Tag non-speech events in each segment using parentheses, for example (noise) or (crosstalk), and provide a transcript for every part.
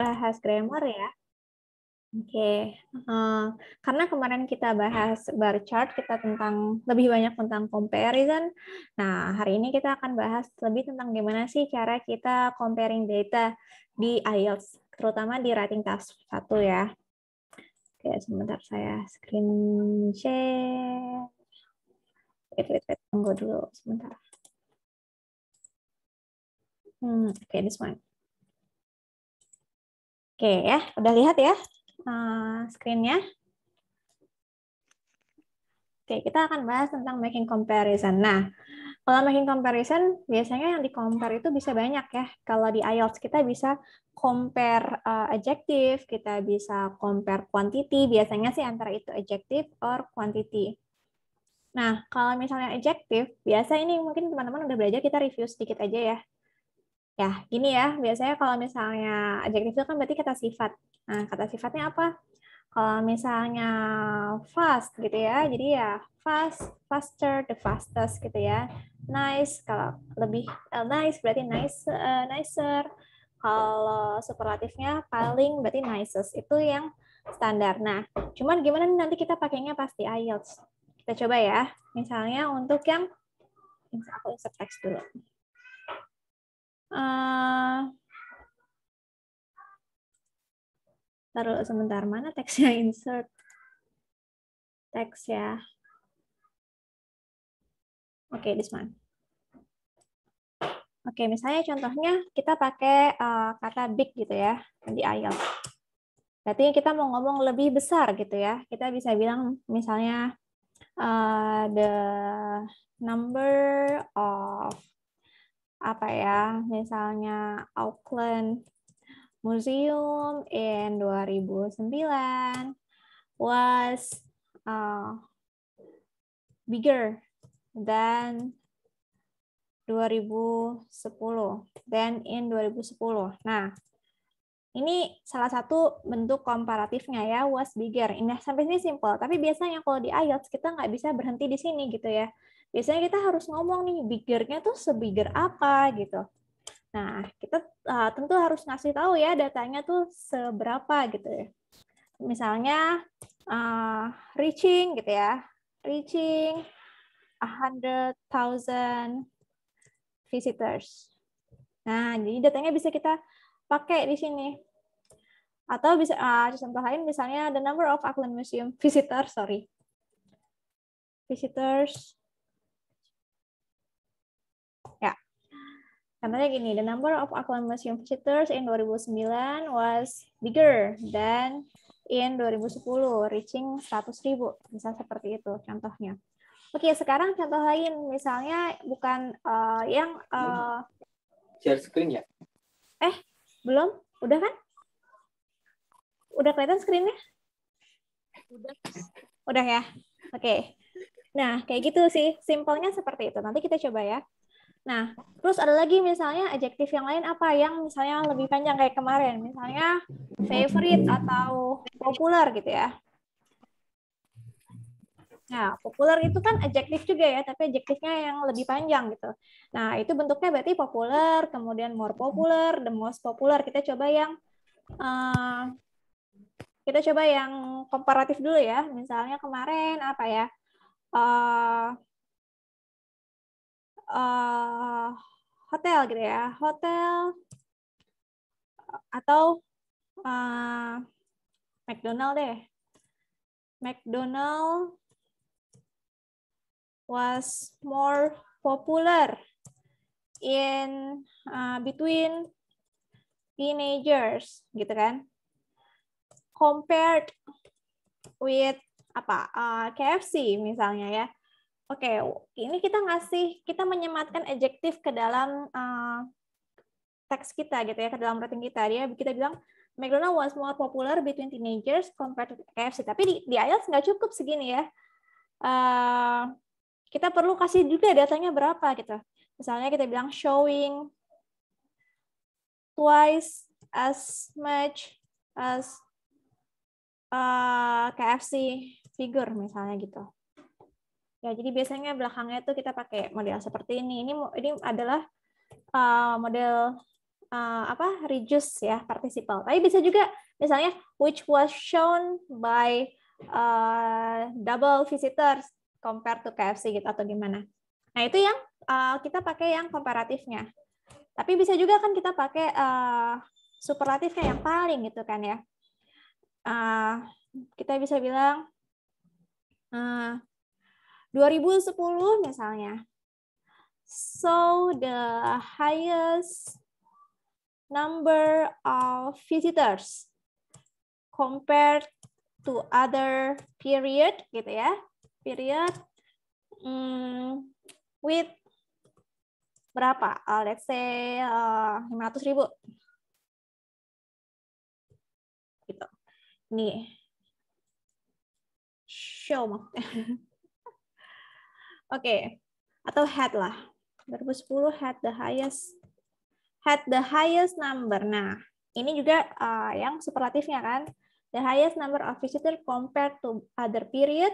bahas grammar ya. Oke, okay. uh, eh, karena kemarin kita bahas bar chart, kita tentang lebih banyak tentang comparison. Nah, hari ini kita akan bahas lebih tentang gimana sih cara kita comparing data di IELTS, terutama di writing task 1 ya. Oke, okay, sebentar saya screen share. wait, wait, tunggu dulu sebentar. Hmm, oke, okay, this one. Oke ya, udah lihat ya uh, screen-nya. Oke, kita akan bahas tentang making comparison. Nah, kalau making comparison, biasanya yang di-compare itu bisa banyak ya. Kalau di IELTS kita bisa compare uh, adjective, kita bisa compare quantity, biasanya sih antara itu adjective or quantity. Nah, kalau misalnya adjective, biasa ini mungkin teman-teman udah belajar, kita review sedikit aja ya. Ya, gini ya. Biasanya kalau misalnya adjektif itu kan berarti kata sifat. Nah, kata sifatnya apa? Kalau misalnya fast gitu ya, jadi ya fast, faster, the fastest gitu ya. Nice, kalau lebih uh, nice berarti nice, uh, nicer. Kalau superlatifnya paling berarti nicest. Itu yang standar. Nah, cuman gimana nanti kita pakainya pasti IELTS. Kita coba ya. Misalnya untuk yang aku insert text dulu. Uh, taruh sebentar mana teksnya (laughs) insert teks ya. Oke, okay, this one. Oke, okay, misalnya contohnya kita pakai uh, kata big gitu ya, di IELTS. Berarti kita mau ngomong lebih besar gitu ya. Kita bisa bilang misalnya uh, the number of apa ya misalnya Auckland Museum in 2009 was uh, bigger than 2010 than in 2010. Nah, ini salah satu bentuk komparatifnya ya was bigger. Ini sampai sini simple, tapi biasanya kalau di IELTS kita nggak bisa berhenti di sini gitu ya biasanya kita harus ngomong nih biggernya tuh sebigger apa gitu. Nah, kita uh, tentu harus ngasih tahu ya datanya tuh seberapa gitu ya. Misalnya uh, reaching gitu ya. Reaching a hundred thousand visitors. Nah, jadi datanya bisa kita pakai di sini. Atau bisa uh, contoh lain misalnya the number of Auckland Museum visitors, sorry. Visitors Contohnya gini, the number of Auckland Museum visitors in 2009 was bigger than in 2010, reaching 100 ribu. Bisa seperti itu contohnya. Oke, sekarang contoh lain, misalnya bukan uh, yang... Uh, Share screen ya? Eh, belum? Udah kan? Udah kelihatan screennya? Udah. Udah ya? Oke. Okay. Nah, kayak gitu sih. Simpelnya seperti itu. Nanti kita coba ya. Nah, terus ada lagi misalnya adjektif yang lain apa yang misalnya lebih panjang kayak kemarin, misalnya favorite atau populer gitu ya. Nah, populer itu kan adjektif juga ya, tapi adjektifnya yang lebih panjang gitu. Nah, itu bentuknya berarti populer, kemudian more popular, the most popular. Kita coba yang uh, kita coba yang komparatif dulu ya. Misalnya kemarin apa ya? Uh, uh, hotel gitu ya hotel atau uh, McDonald deh McDonald was more popular in uh, between teenagers gitu kan compared with apa uh, KFC misalnya ya Oke, okay, ini kita ngasih, kita menyematkan adjektif ke dalam uh, teks kita gitu ya, ke dalam rating kita. Dia kita bilang McDonald was more popular between teenagers compared to KFC. Tapi di, di IELTS nggak cukup segini ya. Uh, kita perlu kasih juga datanya berapa gitu. Misalnya kita bilang showing twice as much as uh, eh, KFC figure misalnya gitu. Ya, jadi biasanya belakangnya itu kita pakai model seperti ini. Ini ini adalah uh, model uh, apa? reduce ya, participle. Tapi bisa juga misalnya which was shown by uh, double visitors compared to KFC gitu atau gimana. Nah, itu yang uh, kita pakai yang komparatifnya. Tapi bisa juga kan kita pakai uh, superlatifnya yang paling gitu kan ya. Uh, kita bisa bilang 2010 misalnya. So the highest number of visitors compared to other period gitu ya. Period mm, with berapa? Uh, let's say uh, 500 ribu. Gitu. Nih. Show maksudnya. (laughs) Oke. Okay. Atau head lah. 2010 head the highest head the highest number. Nah, ini juga uh, yang superlatifnya kan. The highest number of visitor compared to other period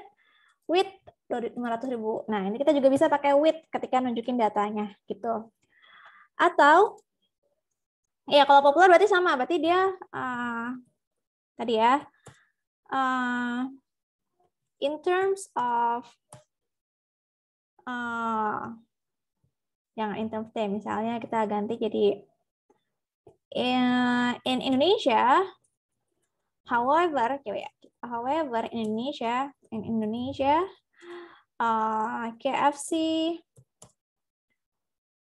with 500 ribu. Nah, ini kita juga bisa pakai with ketika nunjukin datanya gitu. Atau ya kalau populer berarti sama, berarti dia uh, tadi ya uh, in terms of uh, yang interpretive misalnya kita ganti jadi in, eh, in Indonesia however ya, however in Indonesia in Indonesia uh, eh, KFC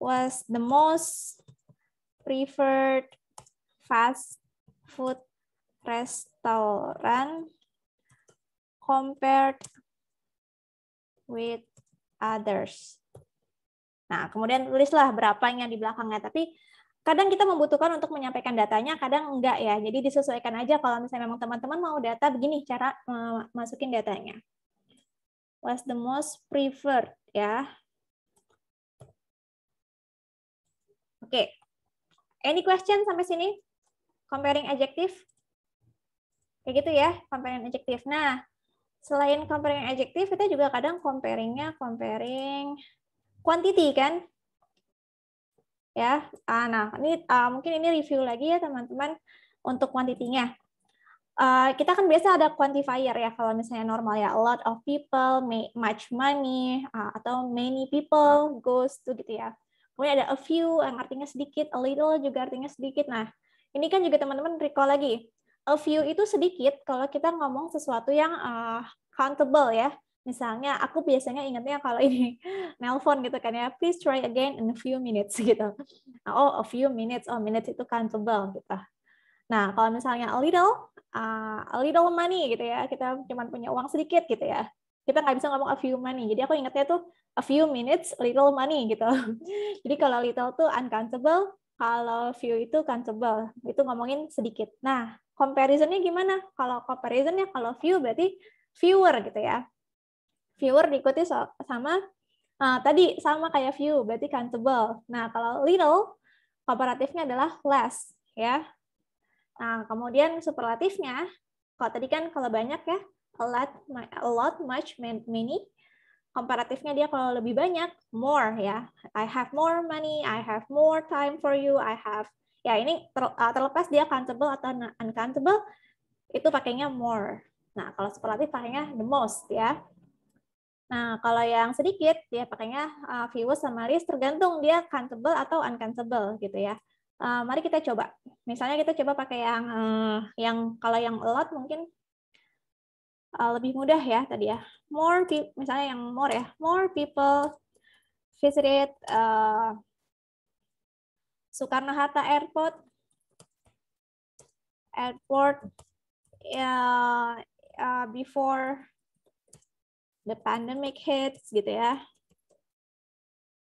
was the most preferred fast food restaurant compared with others. Nah, kemudian tulislah berapa yang di belakangnya. Tapi kadang kita membutuhkan untuk menyampaikan datanya, kadang enggak ya. Jadi disesuaikan aja kalau misalnya memang teman-teman mau data begini cara eh, masukin datanya. What's the most preferred ya. Oke. Okay. Any question sampai sini? Comparing adjective? Kayak gitu ya, comparing adjective. Nah, selain comparing adjective, kita juga kadang comparingnya comparing quantity kan? Ya, ah, nah ini uh, mungkin ini review lagi ya teman-teman untuk quantity-nya. Uh, kita kan biasa ada quantifier ya kalau misalnya normal ya a lot of people, make much money uh, atau many people goes to gitu ya. Kemudian ada a few yang artinya sedikit, a little juga artinya sedikit. Nah, ini kan juga teman-teman recall lagi a few itu sedikit kalau kita ngomong sesuatu yang uh, countable ya. Misalnya aku biasanya ingatnya kalau ini (laughs) nelpon gitu kan ya, please try again in a few minutes (laughs) gitu. Nah, oh, a few minutes, oh minutes itu countable gitu. Nah, kalau misalnya a little, uh, a little money gitu ya, kita cuma punya uang sedikit gitu ya. Kita nggak bisa ngomong a few money. Jadi aku ingatnya tuh a few minutes, little money gitu. (laughs) Jadi kalau little tuh uncountable, kalau few itu countable, itu ngomongin sedikit. Nah, comparisonnya gimana? Kalau comparisonnya kalau view berarti viewer gitu ya. Viewer diikuti so sama uh, tadi sama kayak view berarti countable. Nah kalau little komparatifnya adalah less ya. Nah kemudian superlatifnya kalau tadi kan kalau banyak ya a lot, a lot much, many. Komparatifnya dia kalau lebih banyak more ya. I have more money, I have more time for you, I have ya ini uh, terlepas dia countable atau uncountable itu pakainya more. Nah, kalau superlatif pakainya the most ya. Nah, kalau yang sedikit dia pakainya uh, viewers sama list tergantung dia countable atau uncountable gitu ya. Uh, mari kita coba. Misalnya kita coba pakai yang uh, yang kalau yang a lot mungkin uh, lebih mudah ya tadi ya. More misalnya yang more ya. More people visited uh, Soekarno-Hatta Airport airport uh, uh, before the pandemic hits gitu ya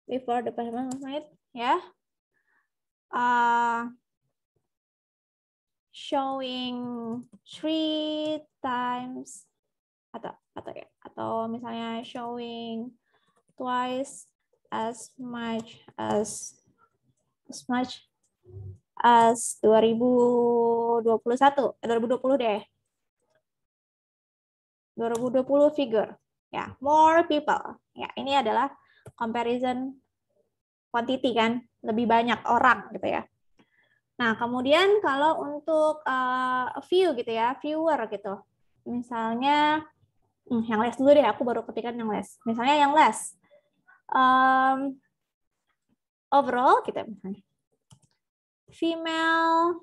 before the pandemic hit ya yeah. uh, showing three times atau atau ya atau misalnya showing twice as much as as much as 2021 eh, 2020 deh 2020 figure ya more people ya ini adalah comparison quantity kan lebih banyak orang gitu ya nah kemudian kalau untuk uh, view gitu ya viewer gitu misalnya hmm, yang les dulu deh aku baru ketikan yang les misalnya yang les um, overall kita misalnya female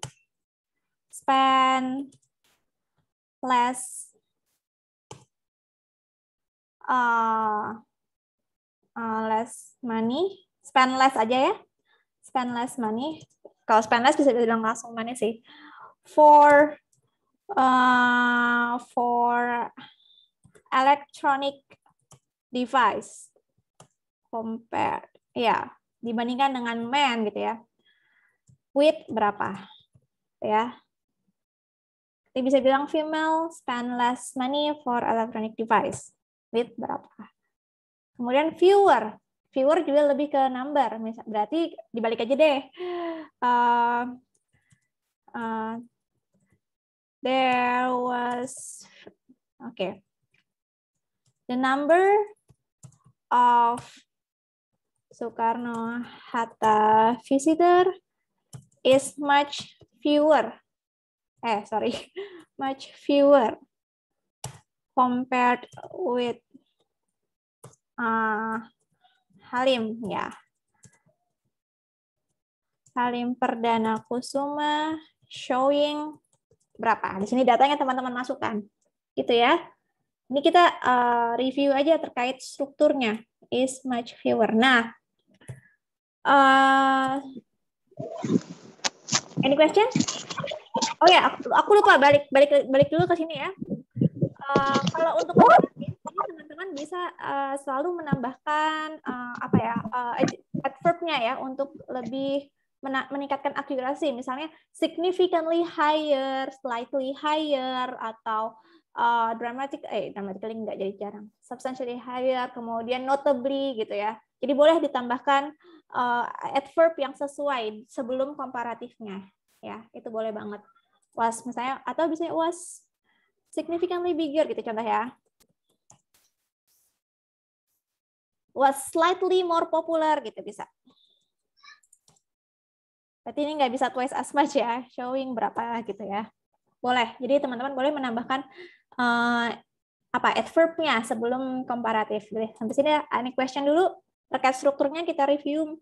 spend less uh, uh, less money spend less aja ya spend less money kalau spend less bisa dibilang langsung money sih for uh, for electronic device compared ya yeah dibandingkan dengan men, gitu ya. With berapa? Ya. Kita bisa bilang female spend less money for electronic device. With berapa? Kemudian viewer. Viewer juga lebih ke number. Berarti dibalik aja deh. Uh, uh, there was okay the number of Soekarno Hatta visitor is much fewer. Eh, sorry, (laughs) much fewer compared with uh, Halim ya. Halim Perdana Kusuma showing berapa? Di sini datanya teman-teman masukkan. Gitu ya. Ini kita uh, review aja terkait strukturnya. Is much fewer. Nah, Uh, any question? Oh ya, aku, aku lupa balik balik balik dulu ke sini ya. Uh, kalau untuk teman-teman bisa uh, selalu menambahkan uh, apa ya uh, adverbnya ya untuk lebih meningkatkan akurasi. Misalnya significantly higher, slightly higher, atau uh, dramatic eh dramatically nggak jadi jarang, substantially higher, kemudian notably gitu ya. Jadi boleh ditambahkan uh, adverb yang sesuai sebelum komparatifnya ya itu boleh banget was misalnya atau bisa was significantly bigger gitu contoh ya was slightly more popular gitu bisa berarti ini nggak bisa twice as much ya showing berapa gitu ya boleh jadi teman-teman boleh menambahkan uh, apa adverbnya sebelum komparatif. Sampai sini any question dulu? terkait strukturnya kita review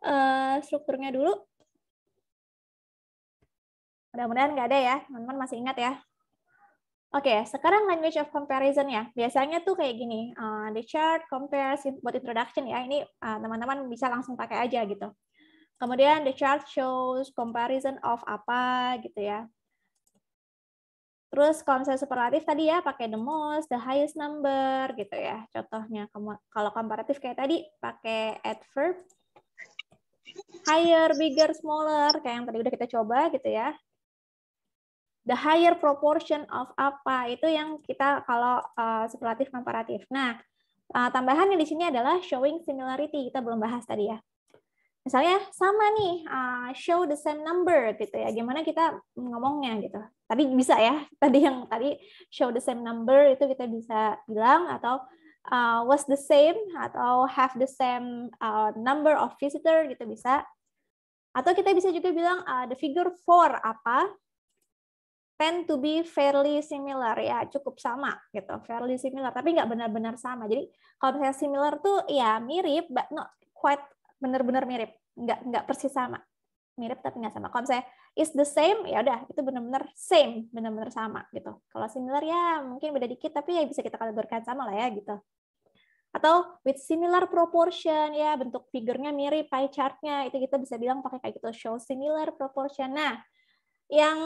uh, strukturnya dulu. Mudah-mudahan nggak ada ya, teman-teman masih ingat ya. Oke, okay, sekarang language of comparison ya. Biasanya tuh kayak gini, uh, the chart compares buat introduction ya. Ini eh, teman-teman uh, bisa langsung pakai aja gitu. Kemudian the chart shows comparison of apa gitu ya. Terus kalau misalnya superlatif tadi ya pakai the most, the highest number gitu ya. Contohnya kalau komparatif kayak tadi pakai adverb higher, bigger, smaller kayak yang tadi udah kita coba gitu ya. The higher proportion of apa itu yang kita kalau uh, superlatif komparatif. Nah, uh, tambahannya di sini adalah showing similarity kita belum bahas tadi ya misalnya sama nih uh, show the same number gitu ya gimana kita ngomongnya gitu tapi bisa ya (laughs) tadi yang tadi show the same number itu kita bisa bilang atau uh, was the same atau have the same uh, number of visitor gitu bisa atau kita bisa juga bilang uh, the figure four apa tend to be fairly similar ya cukup sama gitu fairly similar tapi nggak benar-benar sama jadi kalau misalnya similar tuh ya mirip but not quite benar-benar mirip, nggak nggak persis sama, mirip tapi nggak sama. Kalau misalnya is the same, ya udah itu benar-benar same, benar-benar sama gitu. Kalau similar ya mungkin beda dikit tapi ya bisa kita kategorikan sama lah ya gitu. Atau with similar proportion, ya bentuk figurnya mirip, pie chartnya itu kita bisa bilang pakai kayak gitu, show similar proportion. Nah, yang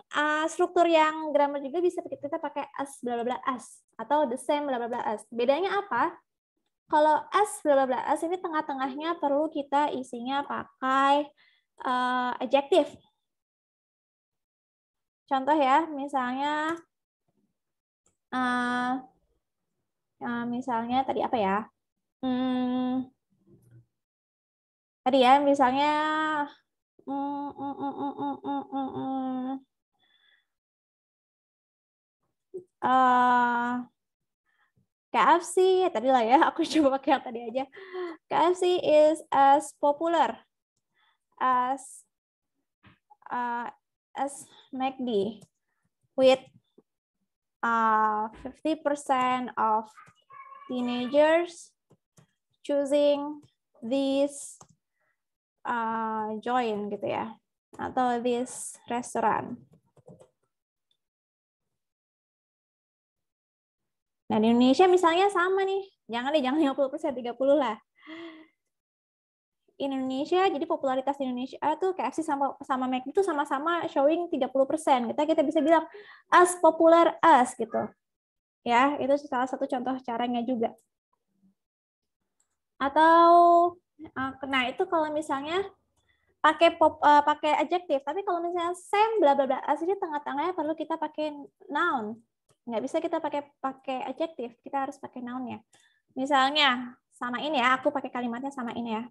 uh, struktur yang grammar juga bisa kita pakai as bla bla bla as atau the same bla bla bla as. Bedanya apa? Kalau S bla bla S ini tengah-tengahnya perlu kita isinya pakai uh, adjektif. Contoh ya, misalnya uh, uh, misalnya tadi apa ya? Hmm, tadi ya, misalnya hmm, hmm, hmm, hmm, hmm, hmm, hmm. KFC tadi lah ya (laughs) aku coba pakai yang tadi aja KFC is as popular as uh, as McD with uh, percent of teenagers choosing this uh, join gitu ya atau this restaurant Nah, di Indonesia misalnya sama nih. Jangan deh, jangan 50%, 30 lah. Indonesia, jadi popularitas di Indonesia tuh KFC sama sama McD itu sama-sama showing 30%. Kita kita bisa bilang as popular as gitu. Ya, itu salah satu contoh caranya juga. Atau eh, nah itu kalau misalnya pakai pop uh, pakai adjektif, tapi kalau misalnya same bla bla bla as ini tengah-tengahnya perlu kita pakai noun Nggak bisa kita pakai pakai adjektif, kita harus pakai noun ya. Misalnya, sama ini ya, aku pakai kalimatnya sama ini ya.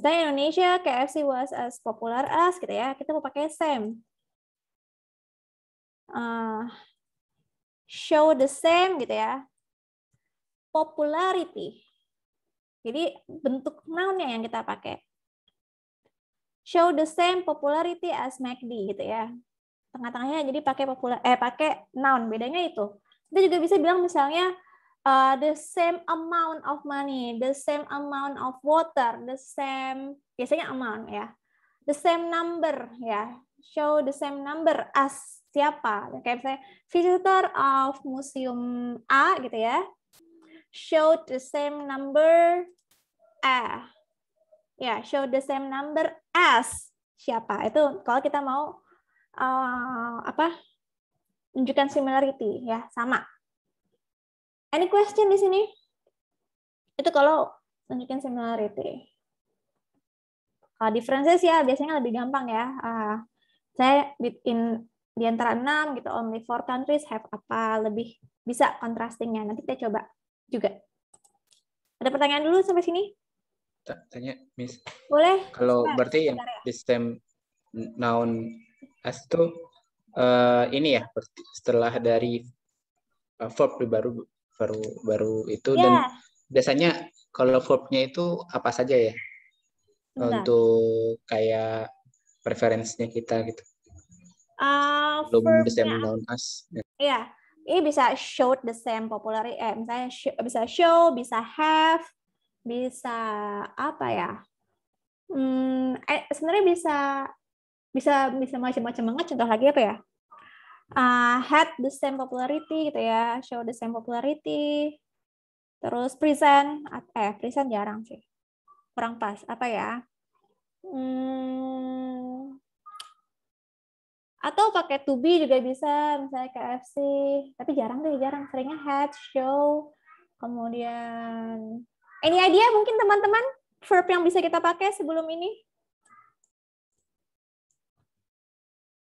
Misalnya Indonesia, KFC was as popular as, gitu ya. Kita mau pakai same. Uh, show the same, gitu ya. Popularity. Jadi bentuk nounnya yang kita pakai. Show the same popularity as MACD gitu ya tengah-tengahnya jadi pakai popular eh pakai noun bedanya itu kita juga bisa bilang misalnya uh, the same amount of money the same amount of water the same biasanya amount ya the same number ya show the same number as siapa kayak misalnya visitor of museum A gitu ya show the same number a ya show the same number as siapa itu kalau kita mau uh, apa menunjukkan similarity ya sama. Any question di sini? Itu kalau menunjukkan similarity. Kalau differences ya biasanya lebih gampang ya. Uh, saya in di antara enam gitu only four countries have apa lebih bisa contrastingnya. Nanti kita coba juga. Ada pertanyaan dulu sampai sini? Tanya, Miss. Boleh. Kalau berarti yang ya. noun as itu uh, ini ya setelah dari uh, verb baru baru baru itu yeah. dan ya. biasanya kalau verbnya itu apa saja ya Bentar. untuk kayak preferensinya kita gitu uh, belum the same known as Iya, yeah. ini bisa show the same popular eh misalnya show, bisa show bisa have bisa apa ya hmm, eh, sebenarnya bisa bisa bisa macam-macam banget contoh lagi apa ya uh, had the same popularity gitu ya show the same popularity terus present eh present jarang sih kurang pas apa ya hmm, atau pakai to be juga bisa misalnya KFC tapi jarang deh jarang seringnya had show kemudian ini idea mungkin teman-teman verb yang bisa kita pakai sebelum ini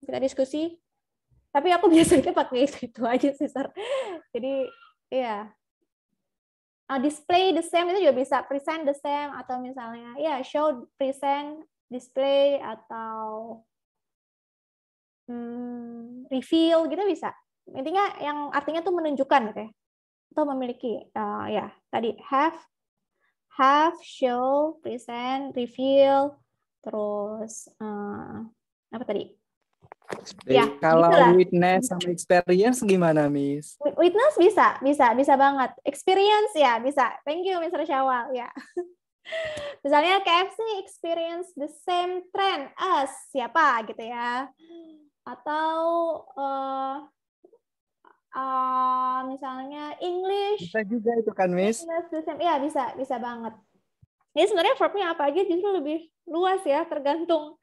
kita diskusi tapi aku (laughs) biasanya pakai itu, itu aja sih sir jadi ya yeah. uh, display the same itu juga bisa present the same atau misalnya ya yeah, show present display atau hmm, reveal gitu bisa intinya yang artinya tuh menunjukkan gitu ya atau memiliki uh, ya tadi have have show present reveal terus uh, apa tadi Ya, kalau gitu witness sama experience gimana, Miss? Witness bisa, bisa, bisa banget. Experience ya, bisa. Thank you, Mr. Syawal. Ya. (laughs) Misalnya KFC experience the same trend as siapa gitu ya. Atau uh, uh, misalnya English. Bisa juga itu kan, Miss? the same, ya bisa, bisa banget. Ini sebenarnya verbnya apa aja justru lebih luas ya, tergantung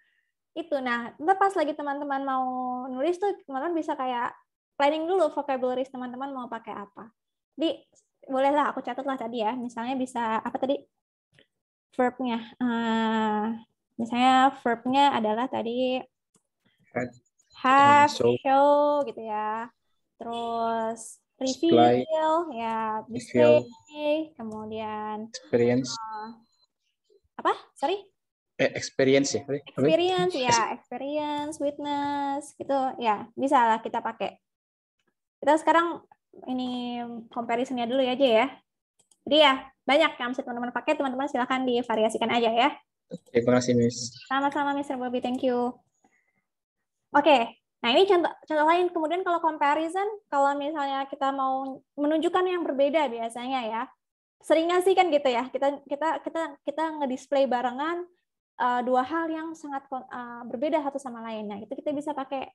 itu nah ntar pas lagi teman-teman mau nulis tuh teman-teman bisa kayak planning dulu vocabulary teman-teman mau pakai apa di bolehlah aku catat lah tadi ya misalnya bisa apa tadi verbnya uh, misalnya verbnya adalah tadi have show. show gitu ya terus reveal Supply, ya display kemudian experience uh, apa sorry eh, experience ya experience ya experience witness gitu ya bisa lah kita pakai kita sekarang ini comparisonnya dulu aja ya, ya jadi ya banyak yang bisa teman-teman pakai teman-teman silahkan divariasikan aja ya terima kasih miss sama-sama Mr. Bobby thank you oke Nah, ini contoh, contoh lain. Kemudian kalau comparison, kalau misalnya kita mau menunjukkan yang berbeda biasanya ya, sering ngasih sih kan gitu ya kita kita kita kita ngedisplay barengan uh, dua hal yang sangat uh, berbeda satu sama lain. Nah, itu kita bisa pakai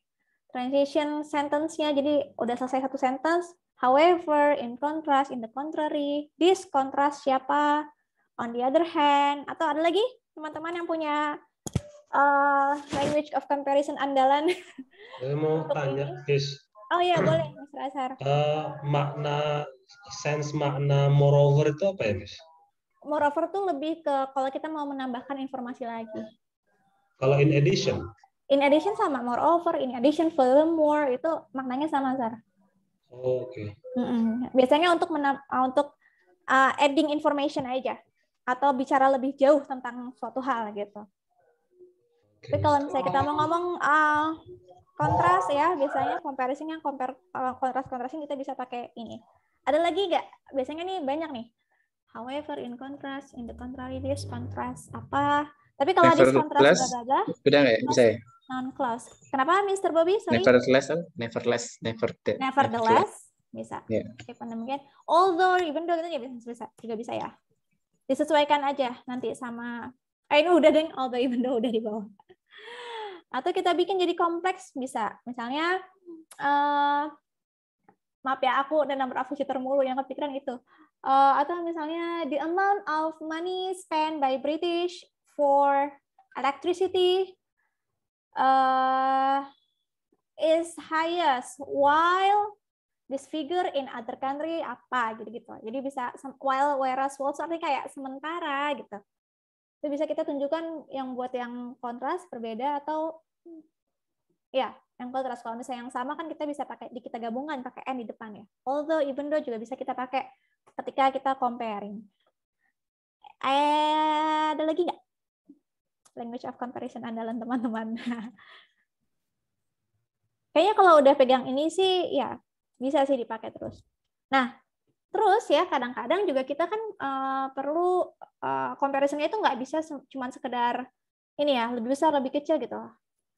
transition sentence-nya. Jadi udah selesai satu sentence, however, in contrast, in the contrary, this contrast siapa, on the other hand, atau ada lagi teman-teman yang punya uh, language of comparison andalan. (laughs) Saya mau tanya, Chris. Oh iya, boleh, Mas Rasar. Uh, makna, sense makna moreover itu apa ya, Miss? moreover tuh lebih ke kalau kita mau menambahkan informasi lagi. Kalau in addition? In addition sama moreover, in addition furthermore itu maknanya sama Sar. Oke. Okay. Biasanya untuk ah, untuk uh, adding information aja atau bicara lebih jauh tentang suatu hal gitu. Okay. Tapi kalau misalnya kita mau ngomong uh, kontras ya, biasanya comparison yang compare uh, kontras kontrasnya kita bisa pakai ini. Ada lagi nggak? Biasanya nih banyak nih However, in contrast, in the contrary, this contrast apa? Tapi kalau di contrast bla Sudah nggak ya? Bisa ya? Non close. Kenapa, Mr. Bobby? Sorry. Nevertheless, nevertheless, nevertheless. Nevertheless, bisa. Yeah. Okay, mungkin. Although, even though itu juga bisa, juga bisa ya. Disesuaikan aja nanti sama. Eh, ini udah deng. Although, even though udah di bawah. Atau kita bikin jadi kompleks bisa. Misalnya, uh, maaf ya, aku dan number of visitor mulu yang kepikiran itu. Uh, atau misalnya the amount of money spent by British for electricity uh, is highest while this figure in other country apa gitu-gitu. Jadi bisa while whereas whilst artinya kayak sementara gitu. Itu bisa kita tunjukkan yang buat yang kontras berbeda atau ya yang kontras kalau misalnya yang sama kan kita bisa pakai di kita gabungkan pakai n di depan ya. Although even though juga bisa kita pakai ketika kita comparing. Eh, ada lagi nggak? Language of comparison andalan teman-teman. (laughs) Kayaknya kalau udah pegang ini sih ya bisa sih dipakai terus. Nah, terus ya kadang-kadang juga kita kan uh, perlu uh, comparisonnya itu nggak bisa cuma sekedar ini ya lebih besar lebih kecil gitu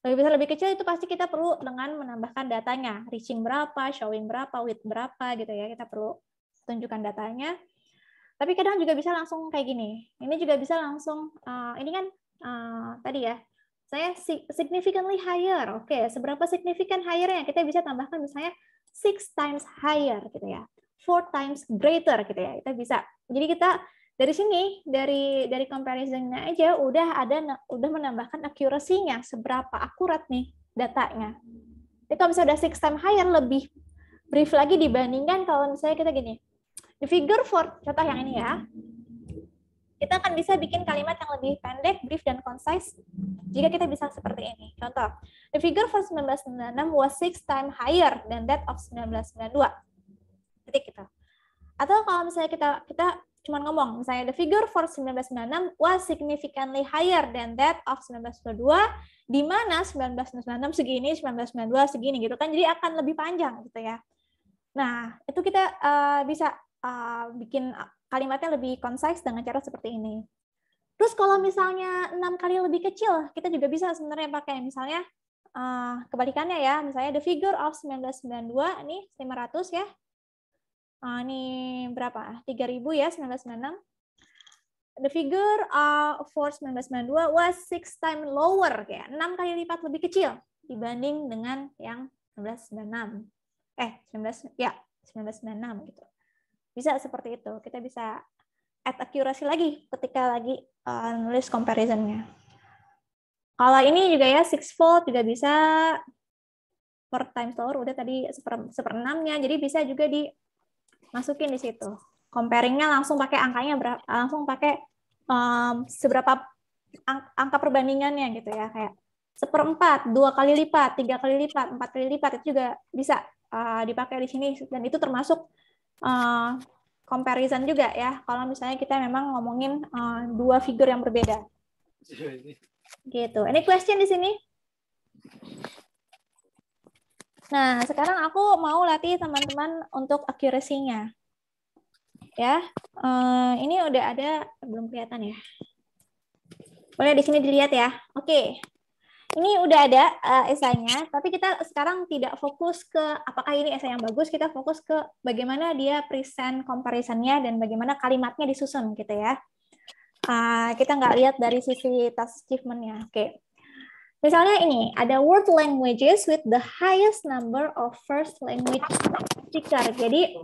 lebih besar lebih kecil itu pasti kita perlu dengan menambahkan datanya reaching berapa showing berapa width berapa gitu ya kita perlu tunjukkan datanya. Tapi kadang juga bisa langsung kayak gini. Ini juga bisa langsung, uh, ini kan uh, tadi ya, saya significantly higher. Oke, okay. seberapa signifikan higher yang Kita bisa tambahkan misalnya six times higher gitu ya. Four times greater gitu ya. Kita bisa. Jadi kita dari sini dari dari comparison-nya aja udah ada udah menambahkan accuracy-nya seberapa akurat nih datanya. Jadi kalau misalnya udah six times higher lebih brief lagi dibandingkan kalau misalnya kita gini, di figure 4, contoh yang ini ya, kita akan bisa bikin kalimat yang lebih pendek, brief, dan concise jika kita bisa seperti ini. Contoh, the figure for 1996 was six times higher than that of 1992. Titik kita. Atau kalau misalnya kita kita cuma ngomong, misalnya the figure for 1996 was significantly higher than that of 1992, di mana 1996 segini, 1992 segini gitu kan, jadi akan lebih panjang gitu ya. Nah, itu kita uh, bisa uh, bikin uh, kalimatnya lebih concise dengan cara seperti ini. Terus kalau misalnya enam kali lebih kecil, kita juga bisa sebenarnya pakai misalnya uh, kebalikannya ya, misalnya the figure of 1992 ini 500 ya. Uh, ini berapa? 3000 ya 1996. The figure uh, for 1992 was six times lower kayak enam kali lipat lebih kecil dibanding dengan yang 1996. Eh, 19 ya, 1996 gitu bisa seperti itu kita bisa add accuracy lagi ketika lagi uh, nulis comparisonnya kalau ini juga ya sixfold juga bisa per time store udah tadi seper, seperenamnya jadi bisa juga dimasukin di situ comparingnya langsung pakai angkanya berapa, langsung pakai um, seberapa angka perbandingannya gitu ya kayak seperempat dua kali lipat tiga kali lipat empat kali lipat itu juga bisa uh, dipakai di sini dan itu termasuk uh, comparison juga ya kalau misalnya kita memang ngomongin uh, dua figur yang berbeda gitu Ini question di sini nah sekarang aku mau latih teman-teman untuk accuracy-nya ya uh, ini udah ada belum kelihatan ya boleh di sini dilihat ya oke ini udah ada uh, esainya, tapi kita sekarang tidak fokus ke apakah ini esai yang bagus, kita fokus ke bagaimana dia present comparison-nya dan bagaimana kalimatnya disusun gitu ya. Uh, kita nggak lihat dari sisi task achievement-nya. Oke. Okay. Misalnya ini, ada word languages with the highest number of first language speaker. Jadi,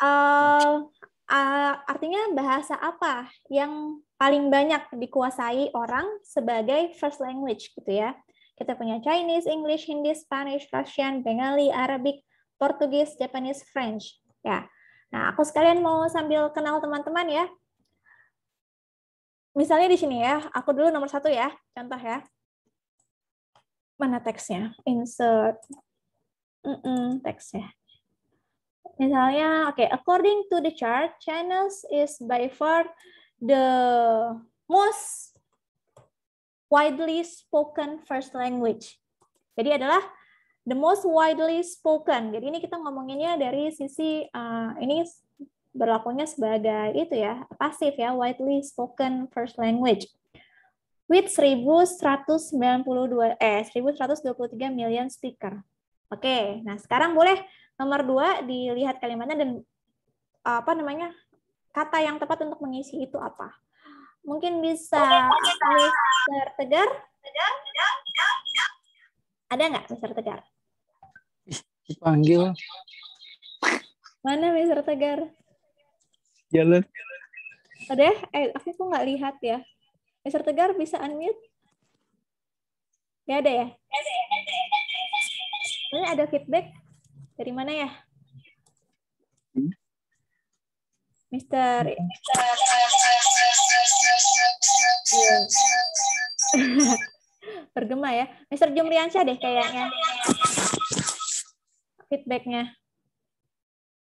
uh, uh, artinya bahasa apa yang paling banyak dikuasai orang sebagai first language gitu ya. Kita punya Chinese, English, Hindi, Spanish, Russian, Bengali, Arabic, Portugis, Japanese, French. Ya. Nah, aku sekalian mau sambil kenal teman-teman ya. Misalnya di sini ya, aku dulu nomor satu ya, contoh ya. Mana teksnya? Insert. Mm -mm, teksnya. Misalnya, oke, okay. according to the chart, Chinese is by far the most widely spoken first language. Jadi adalah the most widely spoken. Jadi ini kita ngomonginnya dari sisi uh, ini berlakunya sebagai itu ya, pasif ya, widely spoken first language. With 1192 eh 1123 million speaker. Oke, okay. nah sekarang boleh nomor dua dilihat kalimatnya dan apa namanya kata yang tepat untuk mengisi itu apa? Mungkin bisa Mister Tegar? Ada nggak Mister Tegar? Dipanggil. Mana Mister Tegar? Jalan. ada ya? Eh, aku kok nggak lihat ya. Mister Tegar bisa unmute? ya? ada ya? Ini ada feedback dari mana ya? Mister. Hmm. (laughs) Bergema ya. Mister Jumriansyah deh kayaknya. Feedbacknya.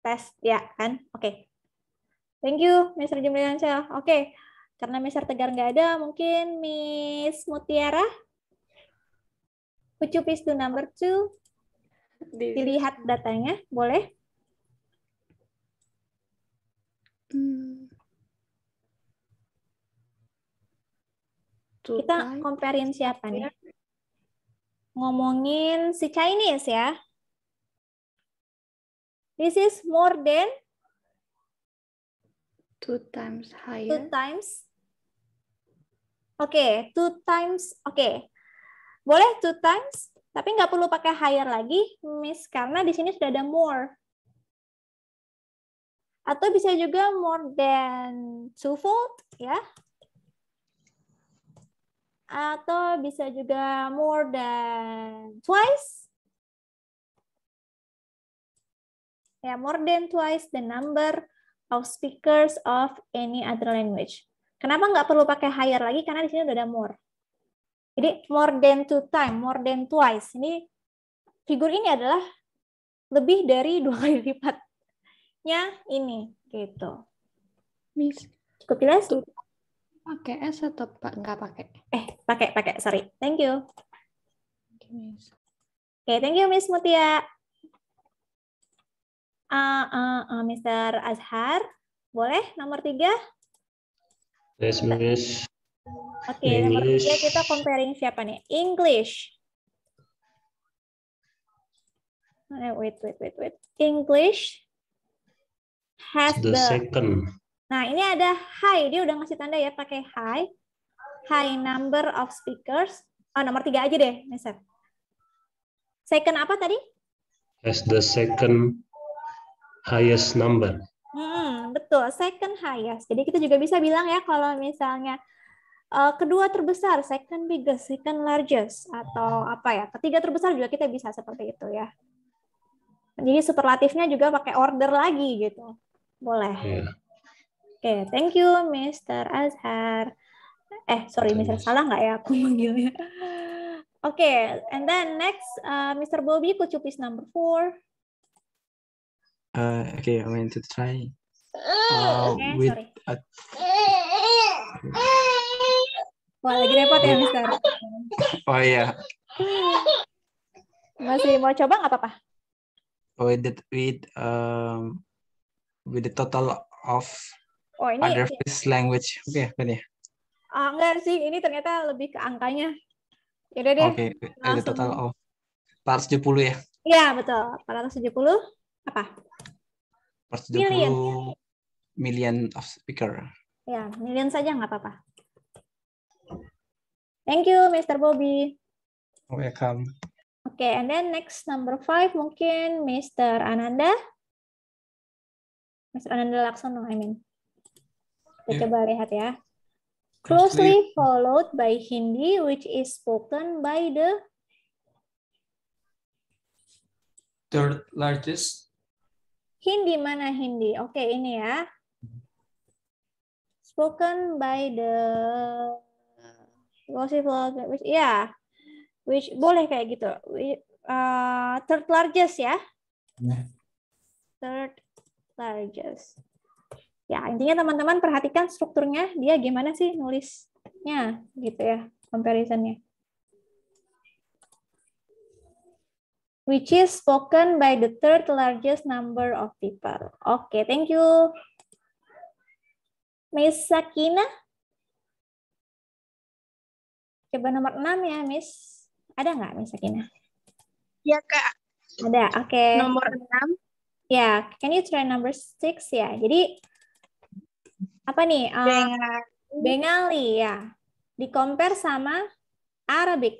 Tes, ya kan? Oke. Okay. Thank you, Mister Jumriansyah. Oke. Okay. Karena Mister Tegar nggak ada, mungkin Miss Mutiara? Would you please do number two? Dilihat datanya, boleh? Hmm. Kita comparein siapa nih? Ngomongin si Chinese ya. This is more than two times higher. Two times. Oke, okay, two times. Oke, okay. boleh two times, tapi nggak perlu pakai higher lagi, Miss, karena di sini sudah ada more atau bisa juga more than twofold ya atau bisa juga more than twice ya more than twice the number of speakers of any other language kenapa nggak perlu pakai higher lagi karena di sini udah ada more jadi more than two time more than twice ini figur ini adalah lebih dari dua kali lipat Ya ini gitu. Miss. Cukup jelas? Pakai S atau pak nggak pakai? Eh, pakai pakai. Sorry. Thank you. Oke, okay, thank you Miss Mutia. Uh, ah, uh, ah, uh, ah, Mr. Azhar, boleh nomor tiga? Yes, Miss. Oke, okay, nomor tiga kita comparing siapa nih? English. Eh, wait, wait, wait, wait. English has the, the second. Nah, ini ada high. Dia udah ngasih tanda ya pakai high. High number of speakers. Oh, nomor tiga aja deh, Mister. Second apa tadi? Has the second highest number. Hmm, betul. Second highest. Jadi kita juga bisa bilang ya kalau misalnya uh, kedua terbesar, second biggest, second largest, atau apa ya, ketiga terbesar juga kita bisa seperti itu ya. Jadi superlatifnya juga pakai order lagi gitu. Boleh. Iya. Oke, okay, thank you Mr. Azhar. Eh, sorry, Mr. Salah nggak ya aku manggilnya? Oke, okay, and then next, uh, Mr. Bobby, could you please number four? Uh, okay, I'm going to try uh, uh, okay, with sorry. a... Wah, lagi repot ya, Mister. Oh iya. Masih mau coba nggak apa-apa? Oh, with, with um, with the total of oh, ini, other first language. Oke, okay, ini. Ah, Uh, enggak sih, ini ternyata lebih ke angkanya. Ya udah deh. Oke, okay. Eh, the total of 470 ya? Iya, betul. 470 apa? 470 million, million of speaker. Ya, million saja nggak apa-apa. Thank you, Mr. Bobby. Welcome. Oke, okay, and then next number five mungkin Mr. Ananda. Mas Ananda Laksono, I mean. Kita yeah. coba lihat ya. Closely followed by Hindi, which is spoken by the third largest. Hindi mana Hindi? Oke, okay, ini ya. Spoken by the closely followed by which ya. Yeah. Which boleh kayak gitu. Uh, third largest ya. Yeah. Third largest. Ya, intinya teman-teman perhatikan strukturnya, dia gimana sih nulisnya gitu ya, comparisonnya. Which is spoken by the third largest number of people. Oke, okay, thank you. Miss Sakina? Coba nomor 6 ya, Miss. Ada nggak, Miss Sakina? Ya Kak. Ada, oke. Okay. Nomor 6. Ya, yeah. can you try number six ya? Yeah. Jadi apa nih? Um, eh, Bengali. Ya. Bengali ya. Yeah. Di sama Arabic.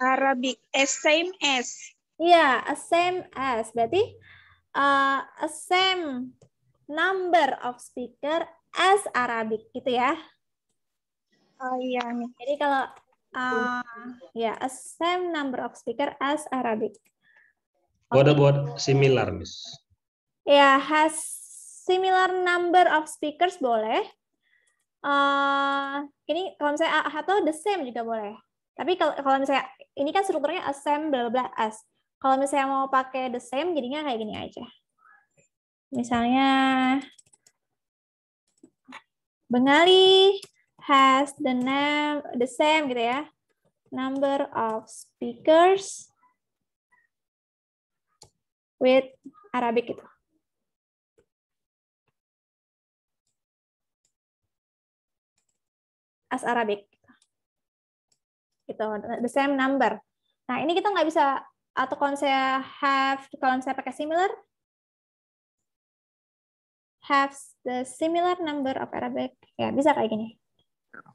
Arabic, as eh, same as. Iya, yeah, as same as. Berarti uh, a same number of speaker as Arabic gitu ya. Oh iya nih. Jadi kalau uh, ya yeah, a same number of speaker as Arabic. What about similar, Miss? Ya, yeah, has similar number of speakers boleh. Uh, ini kalau misalnya atau the same juga boleh. Tapi kalau kalau misalnya ini kan strukturnya as same bla bla as. Kalau misalnya mau pakai the same jadinya kayak gini aja. Misalnya Bengali has the name the same gitu ya. Number of speakers with Arabic itu. As Arabic. Itu the same number. Nah, ini kita nggak bisa atau kalau saya have kalau saya pakai similar have the similar number of Arabic. Ya, bisa kayak gini.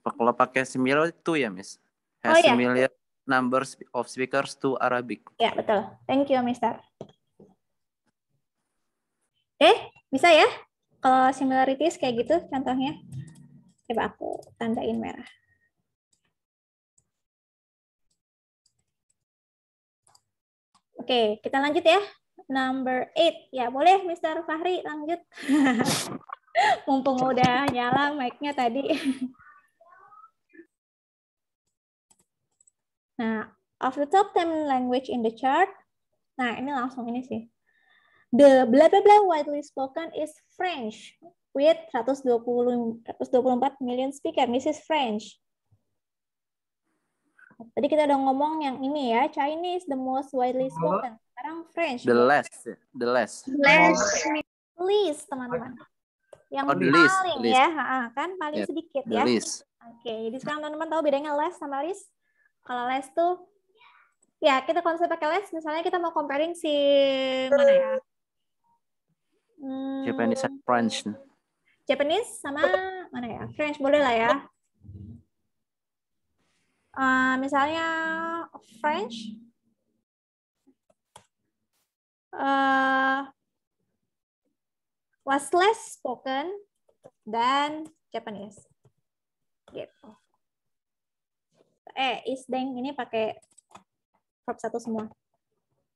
Kalau pakai similar itu ya, Miss. Has oh, similar similar numbers of speakers to Arabic. Ya, betul. Thank you, Mister. Eh, bisa ya? Kalau similarities kayak gitu contohnya. Coba aku tandain merah. Oke, kita lanjut ya. Number 8. Ya, boleh Mr. Fahri lanjut. (laughs) Mumpung udah nyala mic-nya tadi. (laughs) nah, of the top 10 language in the chart. Nah, ini langsung ini sih. The blah blah blah widely spoken is French with 120 124 million speaker. This is French. Tadi kita udah ngomong yang ini ya, Chinese the most widely spoken. Sekarang French. The less, the less. Less. Oh. Least, teman-teman. Yang oh, paling least, ya, ha, kan paling yeah, sedikit ya. Oke, okay. jadi sekarang teman-teman tahu bedanya less sama least? Kalau less tuh ya kita konsep pakai less misalnya kita mau comparing si mana ya? Hmm, Japanese and French. Japanese sama mana ya? French boleh lah ya. Uh, misalnya French. Uh, was less spoken than Japanese. Gitu. Eh, is deng ini pakai verb satu semua.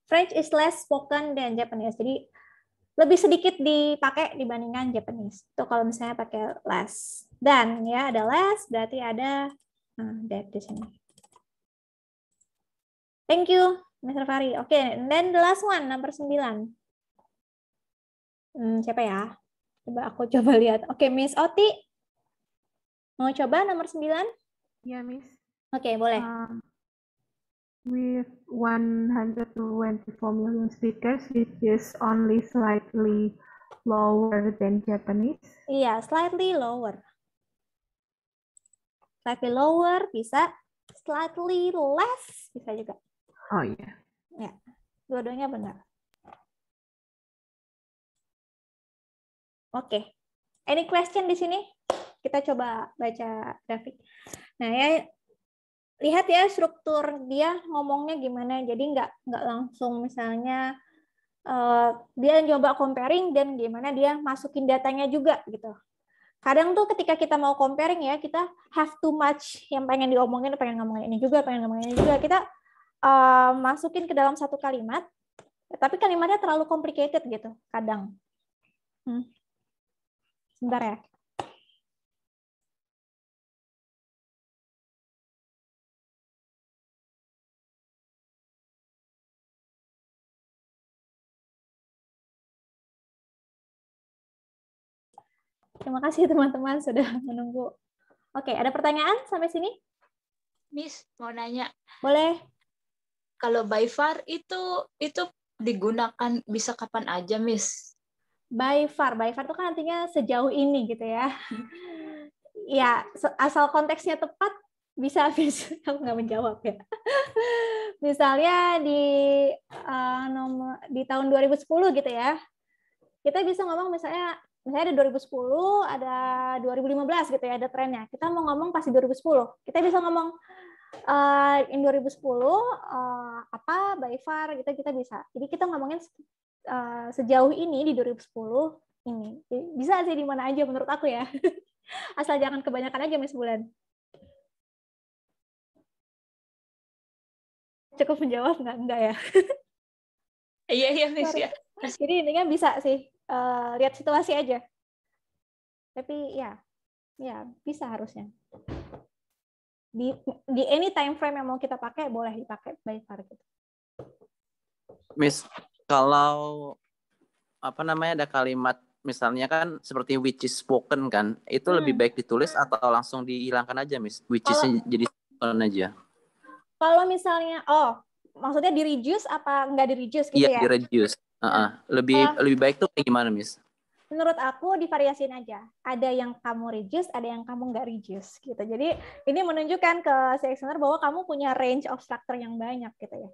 French is less spoken than Japanese. Jadi lebih sedikit dipakai dibandingkan Japanese. Itu kalau misalnya pakai less. Dan ya ada less berarti ada ah, that di sini. Thank you, Mr. Fari. Oke, okay, and then the last one, nomor 9. Hmm, siapa ya? Coba aku (laughs) coba lihat. Oke, okay, Miss Oti. Mau coba nomor 9? Iya, Miss. Oke, okay, boleh. Uh, with 124 million speakers, which is only slightly lower than Japanese. Iya, yeah, slightly lower. Slightly lower bisa, slightly less bisa juga. Oh iya. Yeah. Ya, yeah. dua-duanya benar. Oke. Okay. Any question di sini? Kita coba baca grafik. Nah, ya lihat ya struktur dia ngomongnya gimana jadi nggak nggak langsung misalnya uh, dia coba comparing dan gimana dia masukin datanya juga gitu kadang tuh ketika kita mau comparing ya kita have too much yang pengen diomongin pengen ngomongin ini juga pengen ngomongin ini juga kita uh, masukin ke dalam satu kalimat tapi kalimatnya terlalu complicated gitu kadang hmm. sebentar ya Terima kasih teman-teman sudah menunggu. Oke, ada pertanyaan sampai sini? Miss, mau nanya. Boleh. Kalau by far itu itu digunakan bisa kapan aja, Miss? By far, by far itu kan artinya sejauh ini gitu ya. (laughs) ya, asal konteksnya tepat bisa bisa (laughs) aku nggak menjawab ya. (laughs) Misalnya di uh, nomor di tahun 2010 gitu ya. Kita bisa ngomong misalnya misalnya ada 2010, ada 2015 gitu ya, ada trennya. Kita mau ngomong pasti 2010. Kita bisa ngomong uh, in 2010 uh, apa by far gitu kita bisa. Jadi kita ngomongin uh, sejauh ini di 2010 ini. bisa sih di mana aja menurut aku ya. (laughs) Asal jangan kebanyakan aja mes bulan. Cukup menjawab nggak? Enggak ya? Iya, iya, Miss. Ya. Jadi intinya bisa sih uh, lihat situasi aja. Tapi ya, ya bisa harusnya. Di, di any time frame yang mau kita pakai boleh dipakai by far gitu. Miss, kalau apa namanya ada kalimat misalnya kan seperti which is spoken kan, itu hmm. lebih baik ditulis atau langsung dihilangkan aja, Miss. Which is jadi spoken aja. Kalau misalnya oh, maksudnya di reduce apa nggak di reduce gitu iya, ya? Iya, di reduce. Uh -uh. Lebih uh, lebih baik tuh kayak gimana, Miss? Menurut aku divariasin aja. Ada yang kamu reduce, ada yang kamu nggak reduce gitu. Jadi ini menunjukkan ke seleksioner bahwa kamu punya range of structure yang banyak gitu ya.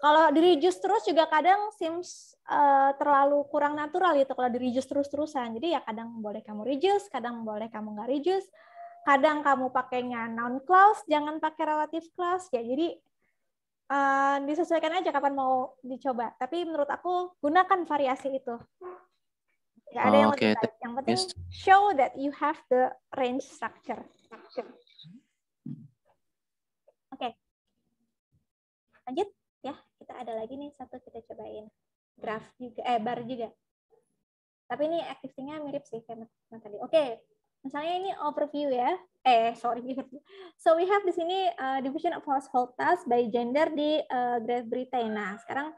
Kalau di reduce terus juga kadang seems uh, terlalu kurang natural gitu kalau di reduce terus-terusan. Jadi ya kadang boleh kamu reduce, kadang boleh kamu nggak reduce kadang kamu pakainya non clause, jangan pakai relative clause. Ya, jadi uh, disesuaikan aja kapan mau dicoba. Tapi menurut aku gunakan variasi itu. Gak ada oh, yang lebih baik. Yang penting show that you have the range structure. Oke. Okay. Lanjut ya, kita ada lagi nih satu kita cobain graph juga eh bar juga. Tapi ini acting-nya mirip sih kayak tadi. Oke, okay. Misalnya ini overview ya. Eh, sorry. (laughs) So we have di sini uh, division of household tasks by gender di uh, Great Britain. Nah, sekarang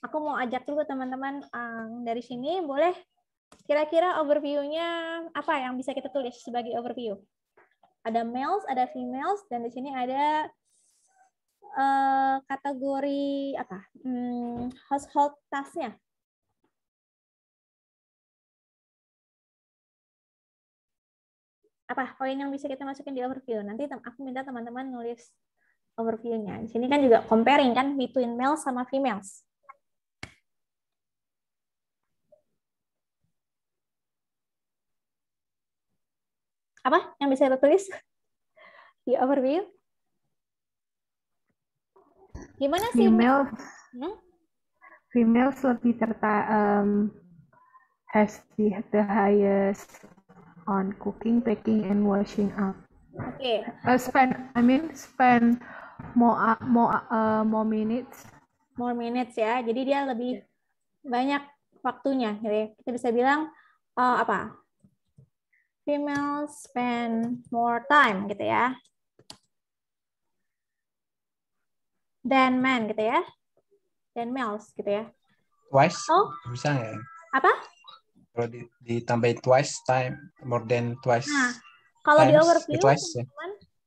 aku mau ajak dulu teman-teman um, dari sini boleh kira-kira overview-nya apa yang bisa kita tulis sebagai overview? Ada males, ada females, dan di sini ada uh, kategori apa? Hmm, household task apa poin yang bisa kita masukin di overview. Nanti aku minta teman-teman nulis overviewnya Di sini kan juga comparing kan between males sama females. Apa yang bisa kita tulis (laughs) di overview? Gimana sih? Female, hmm? females lebih terta um, has the, the highest on cooking, packing, and washing up. Okay. Uh, spend, I mean spend more uh, more uh, more minutes. More minutes ya. Jadi dia lebih banyak waktunya. Jadi kita bisa bilang uh, apa? Female spend more time gitu ya. Than men gitu ya. Than males gitu ya. Twice? Oh? Bisa ya? Apa? Kalau ditambahin twice time, more than twice. Nah, kalau di overview, eh, twice, ya.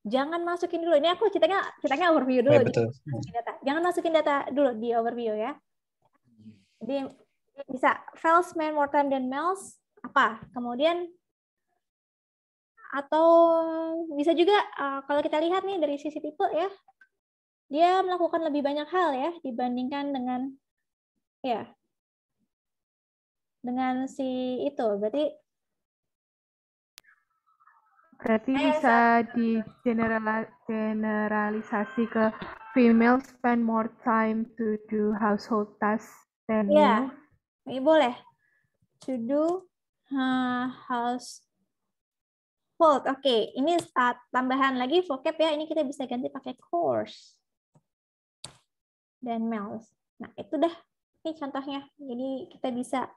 jangan masukin dulu. Ini aku ceritanya ceritanya overview dulu. Ya, betul. data. Jangan masukin data dulu di overview ya. Jadi bisa fails man more time than males apa? Kemudian atau bisa juga uh, kalau kita lihat nih dari sisi tipe ya dia melakukan lebih banyak hal ya dibandingkan dengan ya dengan si itu berarti berarti bisa di general generalisasi ke female spend more time to do household tasks than yeah. ini iya, boleh. To do uh, house Oke, okay. ini saat tambahan lagi vocab ya. Ini kita bisa ganti pakai course dan males Nah, itu dah. Ini contohnya. Jadi kita bisa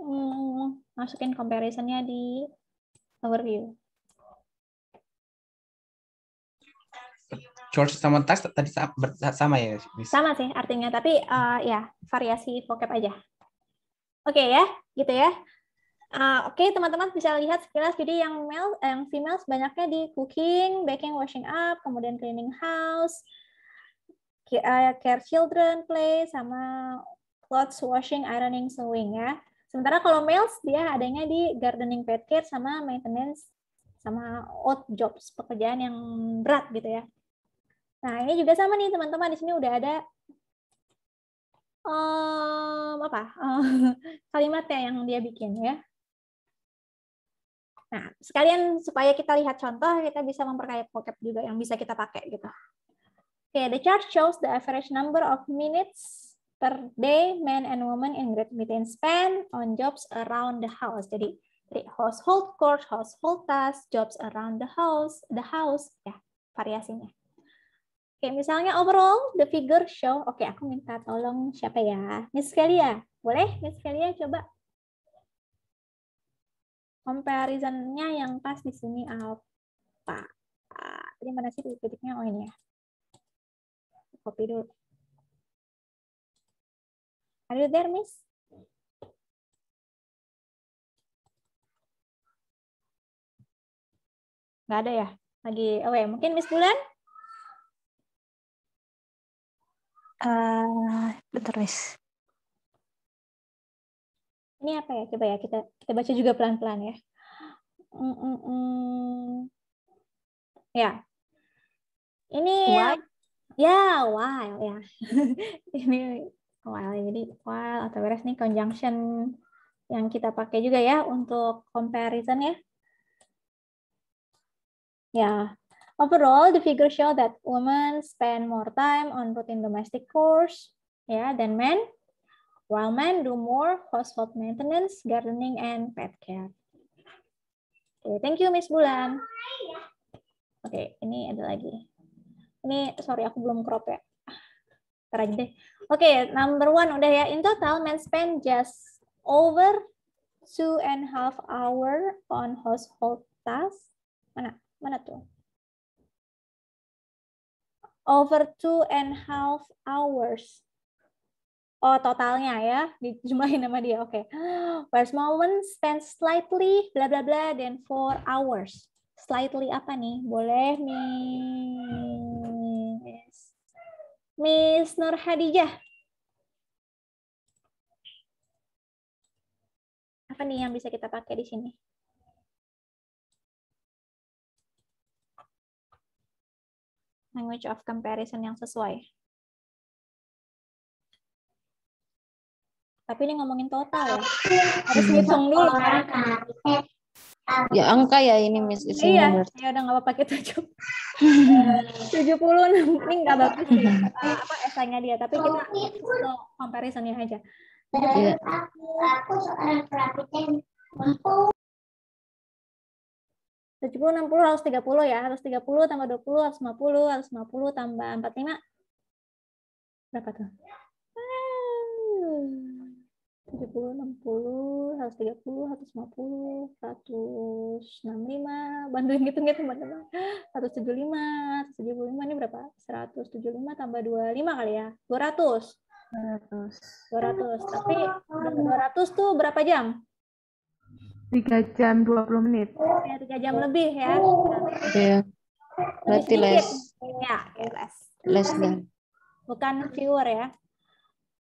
hmm, masukin comparisonnya di overview. George sama tax tadi sama ya? Sama sih artinya, tapi uh, ya variasi vocab aja. Oke okay, ya, gitu ya. Uh, Oke, okay, teman-teman bisa lihat sekilas. Jadi yang male, eh, yang female sebanyaknya di cooking, baking, washing up, kemudian cleaning house, eh, care children, play, sama clothes washing, ironing, sewing ya. Sementara kalau males dia adanya di gardening pet care sama maintenance sama odd jobs, pekerjaan yang berat gitu ya. Nah, ini juga sama nih teman-teman di sini udah ada um, apa? (laughs) kalimatnya yang dia bikin ya. Nah, sekalian supaya kita lihat contoh, kita bisa memperkaya vocab juga yang bisa kita pakai gitu. Oke, okay, the chart shows the average number of minutes per day men and women in great Britain spend on jobs around the house. Jadi household chores, household tasks, jobs around the house, the house ya variasinya. Oke, misalnya overall the figure show. Oke, aku minta tolong siapa ya? Miss Kelia. Boleh Miss Kelia coba comparisonnya yang pas di sini apa? ini mana sih titik-titiknya? Oh ini ya. Copy dulu. Are you there, miss? Nggak ada ya? Lagi oh ya Mungkin Miss Bulan? Uh, bentar, Miss. Ini apa ya? Coba ya, kita kita baca juga pelan-pelan ya. Mm -mm Ya. Ini What? ya, wow oh ya. (laughs) ini while. Jadi while atau whereas nih conjunction yang kita pakai juga ya untuk comparison ya. Ya, Overall, the figures show that women spend more time on routine domestic chores yeah, than men, while men do more household maintenance, gardening, and pet care. Okay, thank you, Miss Bulan. Oke, okay, ini ada lagi. Ini, sorry, aku belum crop ya. Oke, okay, number one udah ya. In total, men spend just over two and a half hour on household task. Mana? Mana tuh? Over two and a half hours. Oh, totalnya ya, dijumlahin sama dia. Oke. Okay. Whereas moment spend slightly bla bla bla then four hours. Slightly apa nih? Boleh nih Miss Nur Hadijah. Apa nih yang bisa kita pakai di sini? Language of comparison yang sesuai. Tapi ini ngomongin total ya. Harus ngitung dulu kan. Ya angka ya ini Miss Isi. Iya, ya udah gak apa-apa kita coba. (laughs) Tujuh puluh ini nggak bagus sih. Uh, apa esainya dia? Tapi kita comparisonnya aja. Dari iya. yeah. aku, aku seorang perapitan mampu. 70, 60, 130 ya. Harus 30 tambah 20, harus 50, harus 50 tambah 45. Berapa tuh? 70, 60, 130, 150, 165. Bantuin hitung ya teman-teman. 175, 175 ini berapa? 175 tambah 25 kali ya. 200. 200. 200. Tapi 200 tuh berapa jam? 3 jam 20 menit. Ya, 3 jam lebih ya. Iya. Berarti les. Iya, ya, Less Les Bukan fewer ya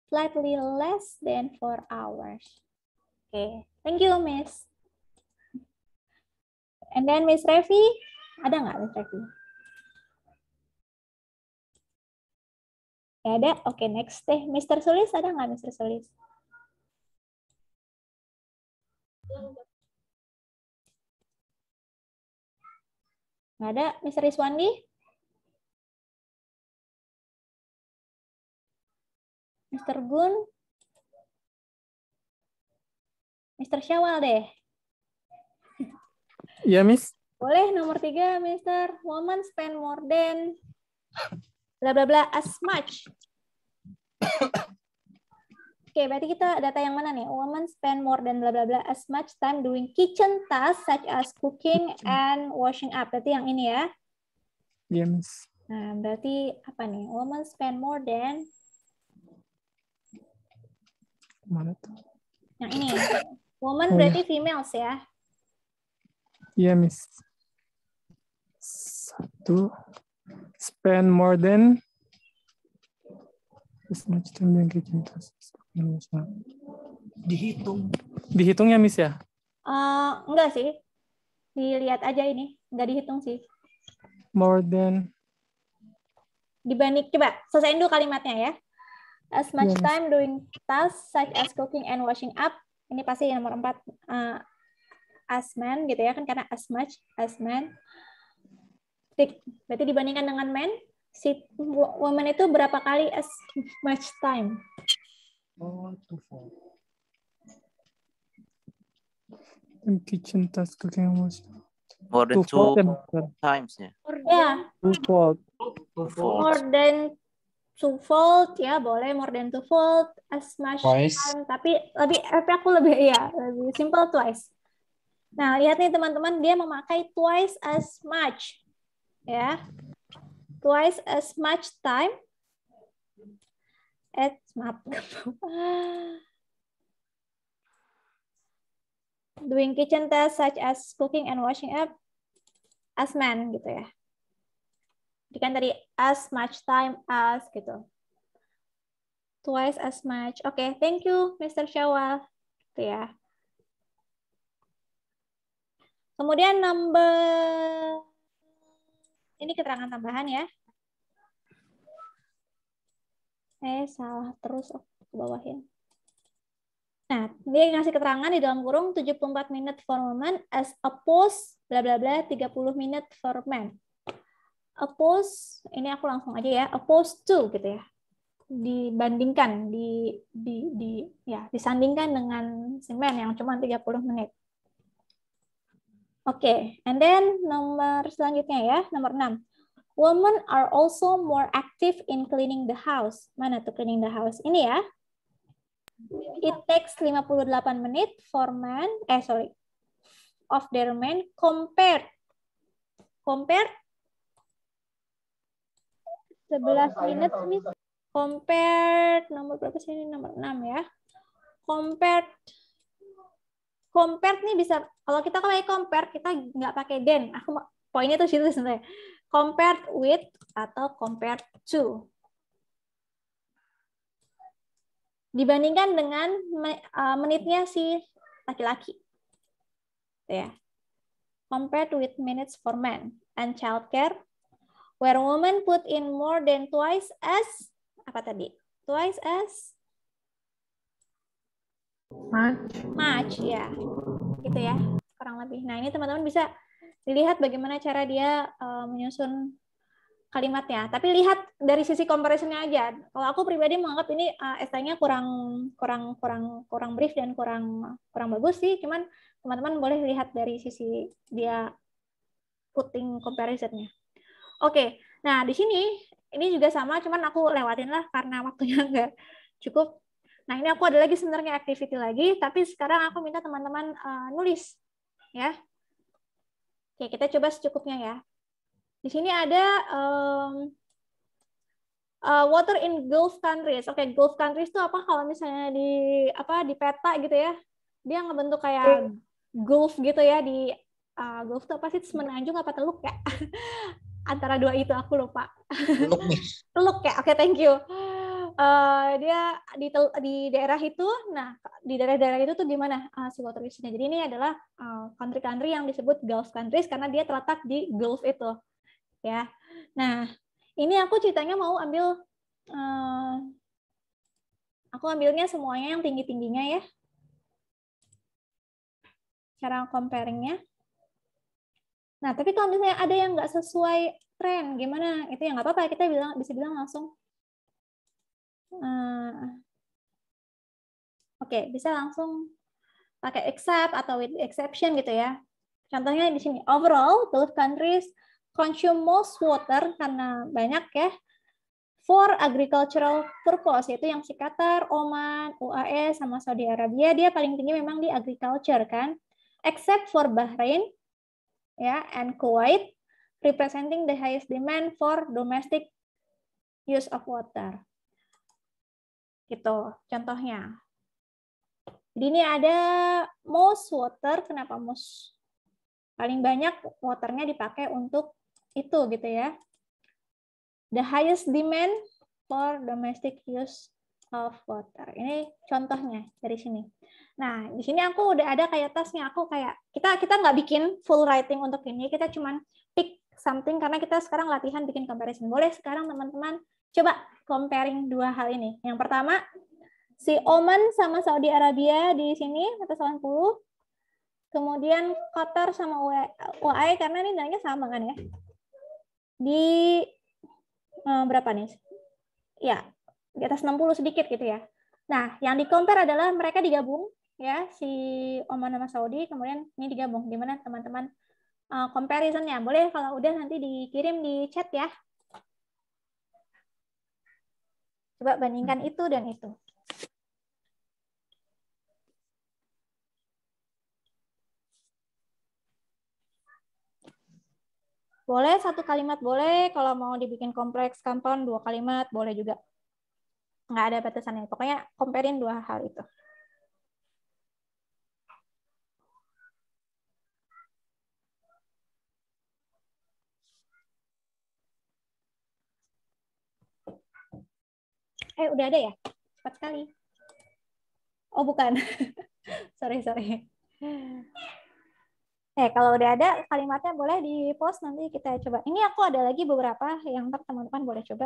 slightly less than four hours. Okay, thank you, Miss. And then Miss Revi, ada nggak Miss Revi? Ya ada? Oke, okay, next teh, Mister Sulis, ada nggak Mister Sulis? Nggak ada? Mister Iswandi? Mr. Gun? Mr. Syawal deh. Iya, Miss. Boleh, nomor tiga, Mr. Woman spend more than bla bla bla as much. Oke, okay, berarti kita data yang mana nih? Woman spend more than bla bla bla as much time doing kitchen tasks such as cooking and washing up. Berarti yang ini ya. Iya, Miss. Nah, berarti apa nih? Woman spend more than Mana tuh? Yang ini. (laughs) Woman iya, iya. berarti ya. females ya? Iya, yeah, Miss. Satu. Spend more than as much time than kitchen Dihitung. Dihitung ya, Miss ya? Uh, enggak sih. Dilihat aja ini. Enggak dihitung sih. More than. Dibanding, coba selesaiin dulu kalimatnya ya. As iya, much yes. time doing tasks such as cooking and washing up. Ini pasti nomor empat. Uh, as men gitu ya kan karena as much as men. Berarti dibandingkan dengan men, si woman itu berapa kali as much time? Oh, In kitchen task cooking and washing. more than two, two kan, times ya. Yeah. yeah. Two four More than two fold ya boleh more than two fold as much twice. Time, tapi lebih tapi aku lebih ya lebih simple twice nah lihat nih teman-teman dia memakai twice as much ya twice as much time at maaf (laughs) doing kitchen tasks such as cooking and washing up as men gitu ya jadi kan tadi as much time as gitu. Twice as much. Oke, okay, thank you Mr. Syawal. Itu ya. Kemudian number ini keterangan tambahan ya. Eh, salah terus oh, ke bawah ya. Nah, dia ngasih keterangan di dalam kurung 74 menit for men as opposed bla bla bla 30 menit for men oppose ini aku langsung aja ya oppose to gitu ya dibandingkan di di di ya disandingkan dengan semen yang cuma 30 menit. Oke, okay. and then nomor selanjutnya ya, nomor 6. Women are also more active in cleaning the house. Mana tuh cleaning the house? Ini ya. It takes 58 menit for men, eh sorry, of their men compared compared 11 minutes miss compared nomor berapa sih ini nomor 6 ya compared compared nih bisa kalau kita kalau compare kita nggak pakai then aku poinnya tuh situ sebenarnya compared with atau compared to dibandingkan dengan uh, menitnya si laki-laki ya compared with minutes for men and childcare where women put in more than twice as apa tadi? Twice as much. Much, ya. Gitu ya, kurang lebih. Nah, ini teman-teman bisa dilihat bagaimana cara dia uh, menyusun kalimatnya. Tapi lihat dari sisi comparisonnya aja. Kalau aku pribadi menganggap ini uh, esainya kurang kurang kurang kurang brief dan kurang kurang bagus sih. Cuman teman-teman boleh lihat dari sisi dia putting comparisonnya. Oke, nah di sini ini juga sama, cuman aku lewatin lah karena waktunya (laughs) nggak cukup. Nah ini aku ada lagi sebenarnya activity lagi, tapi sekarang aku minta teman-teman uh, nulis, ya. Oke, kita coba secukupnya ya. Di sini ada um, uh, water in Gulf countries. Oke, okay, Gulf countries itu apa kalau misalnya di apa di peta gitu ya? Dia ngebentuk kayak Gulf gitu ya di uh, Gulf itu apa sih? Semenanjung apa teluk ya? (laughs) antara dua itu aku lupa teluk nih teluk (laughs) ya oke okay, thank you uh, dia di di daerah itu nah di daerah-daerah itu tuh gimana uh, eh, si water jadi ini adalah eh, country-country uh, yang disebut Gulf countries karena dia terletak di Gulf itu ya nah ini aku ceritanya mau ambil uh, aku ambilnya semuanya yang tinggi tingginya ya cara comparingnya Nah, tapi kalau misalnya ada yang nggak sesuai tren, gimana? Itu yang nggak apa-apa. Kita bilang bisa bilang langsung. Uh, Oke, okay, bisa langsung pakai except atau with exception gitu ya. Contohnya di sini, overall, 12 countries consume most water karena banyak ya, for agricultural purpose, yaitu yang si Qatar, Oman, UAE, sama Saudi Arabia, dia paling tinggi memang di agriculture kan. Except for Bahrain, ya, and Kuwait, representing the highest demand for domestic use of water. Gitu, contohnya. Jadi ini ada most water, kenapa most? Paling banyak waternya dipakai untuk itu gitu ya. The highest demand for domestic use of water. Ini contohnya dari sini. Nah, di sini aku udah ada kayak tasnya. Aku kayak kita kita nggak bikin full writing untuk ini. Kita cuman pick something karena kita sekarang latihan bikin comparison. Boleh sekarang teman-teman coba comparing dua hal ini. Yang pertama si Oman sama Saudi Arabia di sini atas 80. Kemudian Qatar sama UAE karena ini nilainya sama kan ya. Di eh, berapa nih? Ya, di atas 60 sedikit gitu ya. Nah, yang di compare adalah mereka digabung ya si Oman sama Saudi kemudian ini digabung Gimana, teman-teman uh, comparisonnya boleh kalau udah nanti dikirim di chat ya. Coba bandingkan itu dan itu. Boleh satu kalimat boleh, kalau mau dibikin kompleks compound dua kalimat boleh juga nggak ada batasannya. Pokoknya comparein dua hal itu. Eh, udah ada ya? Cepat sekali. Oh, bukan. (laughs) sorry, sorry. Eh, kalau udah ada kalimatnya boleh di post nanti kita coba. Ini aku ada lagi beberapa yang teman-teman boleh coba.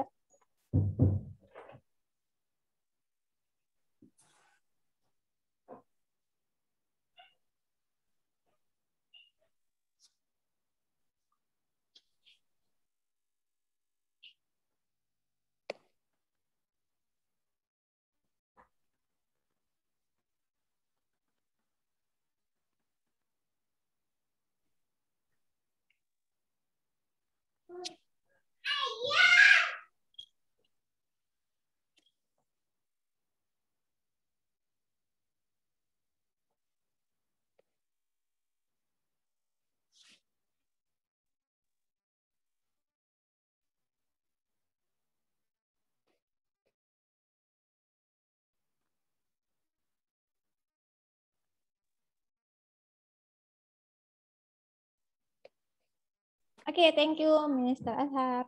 Oke, okay, thank you Minister Azhar.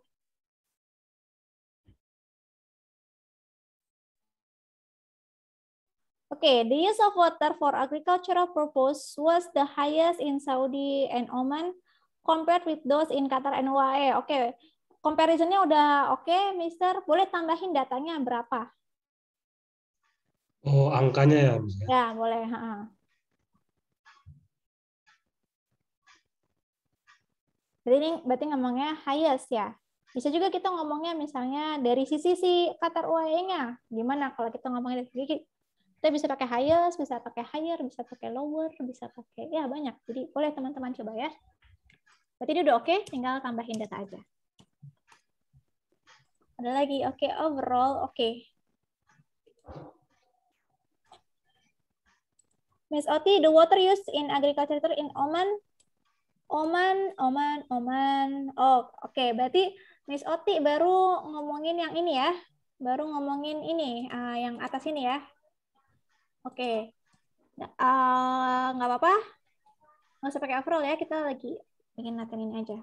Okay, the use of water for agricultural purpose was the highest in Saudi and Oman compared with those in Qatar and UAE. Oke, okay. comparisonnya udah oke, okay, Mister. Boleh tambahin datanya berapa? Oh, angkanya ya, Mister. Ya, boleh. Ha -ha. Berarti ini berarti ngomongnya highest ya. Bisa juga kita ngomongnya misalnya dari sisi si Qatar UAE-nya. Gimana kalau kita ngomongnya dari sisi kita bisa pakai highest, bisa pakai higher, bisa pakai lower, bisa pakai ya banyak. Jadi boleh teman-teman coba ya. Berarti ini udah oke, okay, tinggal tambahin data aja. Ada lagi, oke okay, overall, oke. Okay. Miss Oti, the water used in agriculture in Oman Oman, Oman, Oman. Oh, oke. Okay. Berarti Miss Oti baru ngomongin yang ini ya. Baru ngomongin ini, uh, yang atas ini ya. Oke. Okay. Uh, eh, nggak apa-apa. Nggak usah pakai overall ya. Kita lagi ingin latihan ini aja.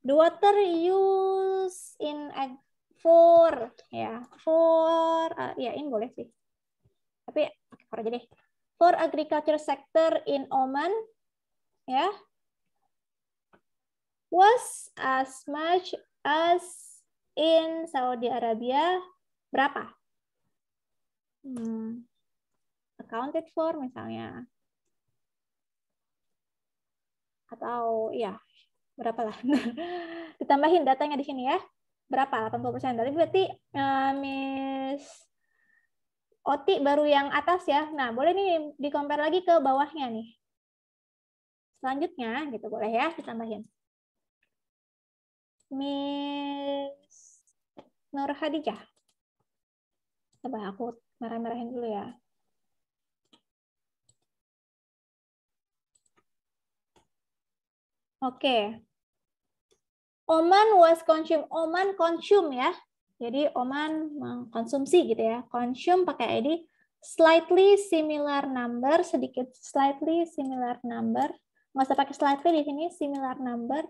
The water use in ag for ya for uh, ya ini boleh sih tapi for aja deh for agriculture sector in Oman ya was as much as in Saudi Arabia berapa? Hmm, accounted for misalnya. Atau ya, berapa lah. (laughs) Ditambahin datanya di sini ya. Berapa? 80%. Tapi berarti uh, Miss Oti baru yang atas ya. Nah, boleh nih di-compare lagi ke bawahnya nih. Selanjutnya gitu boleh ya ditambahin. Miss Nur Hadijah. Coba aku merah-merahin dulu ya. Oke. Okay. Oman was consume. Oman consume ya. Jadi Oman mengkonsumsi gitu ya. Consume pakai ID slightly similar number, sedikit slightly similar number. Nggak usah pakai slightly di sini, similar number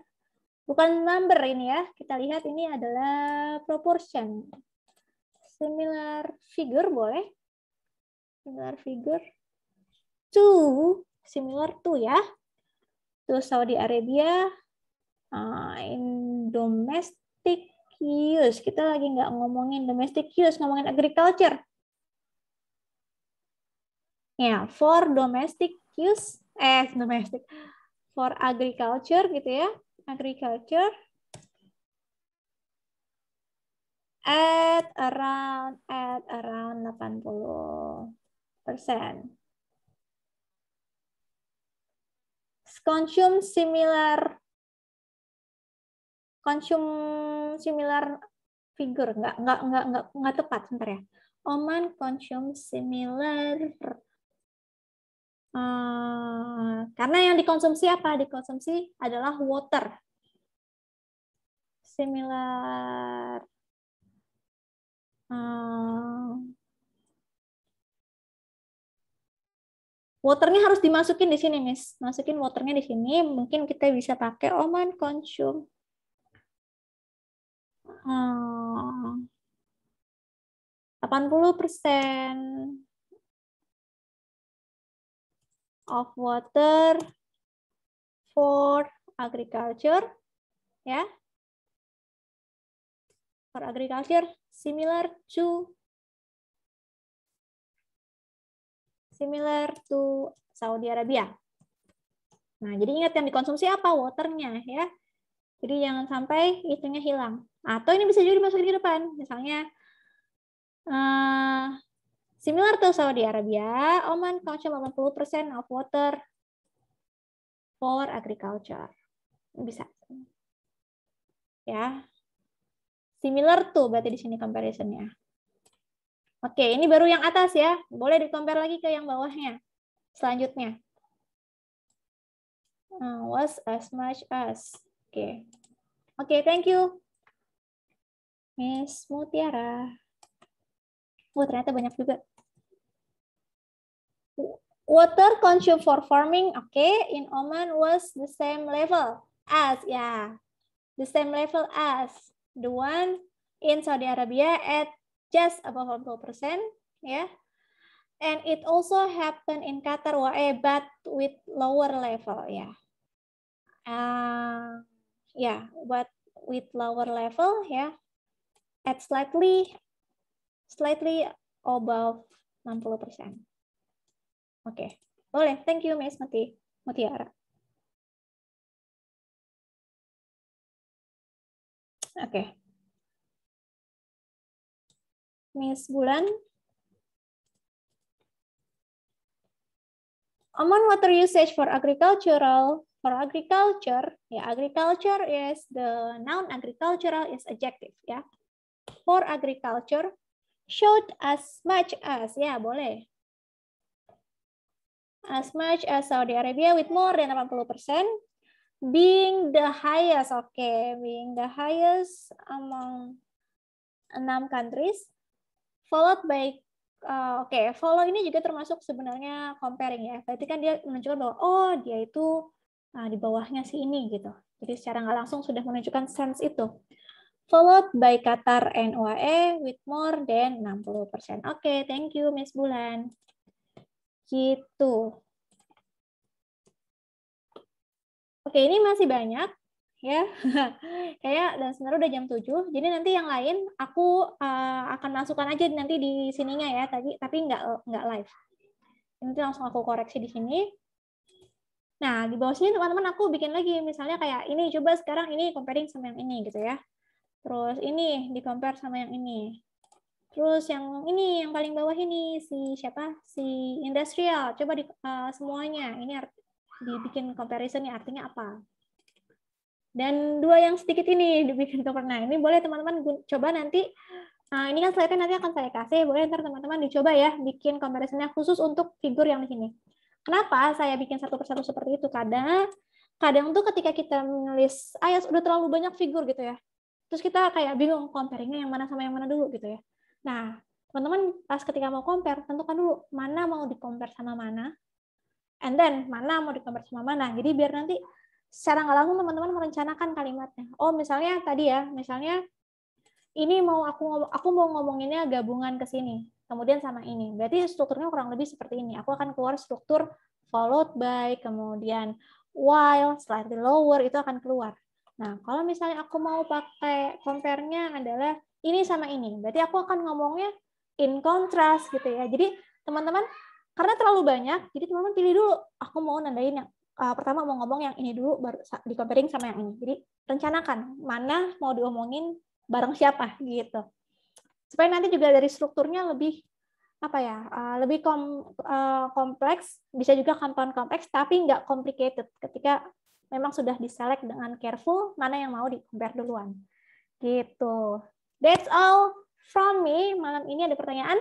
bukan number ini ya. Kita lihat ini adalah proportion. Similar figure boleh? Similar figure. Two, similar to ya. To Saudi Arabia, ah, in domestic use. Kita lagi nggak ngomongin domestic use, ngomongin agriculture. Ya, yeah, for domestic use, eh domestic, for agriculture gitu ya agriculture at around at around 80 persen. Consume similar consume similar figure nggak nggak nggak nggak nggak tepat sebentar ya. Oman consume similar Eh, karena yang dikonsumsi apa? Dikonsumsi adalah water. Similar. Eh, waternya harus dimasukin di sini, Miss. Masukin waternya di sini. Mungkin kita bisa pakai oman consume. Hmm, eh, 80 persen of water for agriculture ya yeah. for agriculture similar to similar to Saudi Arabia. Nah, jadi ingat yang dikonsumsi apa waternya ya. Jadi jangan sampai itunya hilang. Atau ini bisa juga dimasukin ke depan, misalnya uh, Similar to Saudi Arabia, Oman consumes 80% of water for agriculture. Bisa. Ya. Similar to berarti di sini comparison-nya. Oke, ini baru yang atas ya. Boleh di-compare lagi ke yang bawahnya. Selanjutnya. Uh, was as much as. Oke. Oke, thank you. Miss Mutiara. oh, ternyata banyak juga. Water consumed for farming, okay, in Oman was the same level as, yeah, the same level as the one in Saudi Arabia at just above 40%, yeah. And it also happened in Qatar, WAE, eh, but with lower level, yeah. Uh, um, yeah, but with lower level, yeah, at slightly, slightly above 60%. Oke, okay. boleh. Thank you, Miss Muti Mutiara. Oke. Okay. Miss Bulan. Common water usage for agricultural for agriculture, ya yeah, agriculture is the noun agricultural is adjective ya. Yeah. For agriculture showed as much as ya yeah, boleh as much as Saudi Arabia with more than 80%, being the highest, okay, being the highest among enam countries, followed by Uh, Oke, okay. follow ini juga termasuk sebenarnya comparing ya. Berarti kan dia menunjukkan bahwa oh dia itu uh, di bawahnya si ini gitu. Jadi secara nggak langsung sudah menunjukkan sense itu. Followed by Qatar and UAE with more than 60%. Oke, okay, thank you Miss Bulan. Gitu. Oke, ini masih banyak ya. (laughs) Kayak dan sebenarnya udah jam 7. Jadi nanti yang lain aku uh, akan masukkan aja nanti di sininya ya tadi tapi nggak nggak live. Nanti langsung aku koreksi di sini. Nah, di bawah sini teman-teman aku bikin lagi misalnya kayak ini coba sekarang ini comparing sama yang ini gitu ya. Terus ini di compare sama yang ini. Terus yang ini yang paling bawah ini si siapa? Si industrial. Coba di uh, semuanya. Ini art, dibikin comparisonnya artinya apa? Dan dua yang sedikit ini dibikin cover. Nah, ini boleh teman-teman coba nanti uh, ini kan slide-nya nanti akan saya kasih. Boleh ntar teman-teman dicoba ya, bikin comparisonnya khusus untuk figur yang di sini. Kenapa saya bikin satu persatu seperti itu? Kadang, kadang tuh ketika kita menulis, ah ya, udah terlalu banyak figur gitu ya. Terus kita kayak bingung, comparingnya yang mana sama yang mana dulu gitu ya. Nah, teman-teman pas ketika mau compare, tentukan dulu mana mau di-compare sama mana, and then mana mau di-compare sama mana. Jadi biar nanti secara nggak langsung teman-teman merencanakan kalimatnya. Oh, misalnya tadi ya, misalnya ini mau aku aku mau ngomonginnya gabungan ke sini, kemudian sama ini. Berarti strukturnya kurang lebih seperti ini. Aku akan keluar struktur followed by, kemudian while, slightly lower itu akan keluar. Nah, kalau misalnya aku mau pakai compare-nya adalah ini sama ini. Berarti aku akan ngomongnya in contrast gitu ya. Jadi teman-teman karena terlalu banyak, jadi teman-teman pilih dulu. Aku mau nandain yang uh, pertama mau ngomong yang ini dulu, baru di comparing sama yang ini. Jadi rencanakan mana mau diomongin bareng siapa gitu. Supaya nanti juga dari strukturnya lebih apa ya, uh, lebih kom, uh, kompleks, bisa juga compound kompleks, tapi nggak complicated ketika memang sudah diselect dengan careful mana yang mau di compare duluan. Gitu. That's all from me. Malam ini ada pertanyaan?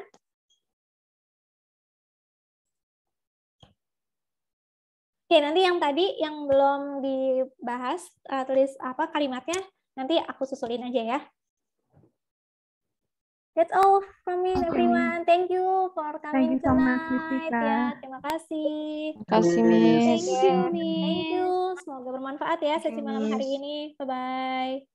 Oke, nanti yang tadi yang belum dibahas, uh, tulis apa kalimatnya, nanti aku susulin aja ya. That's all from me, okay. everyone. Thank you for coming you so tonight. Much, ya, terima kasih. Terima kasih, Miss. Thank you. Thank you. Semoga bermanfaat ya sesi malam hari ini. Bye-bye.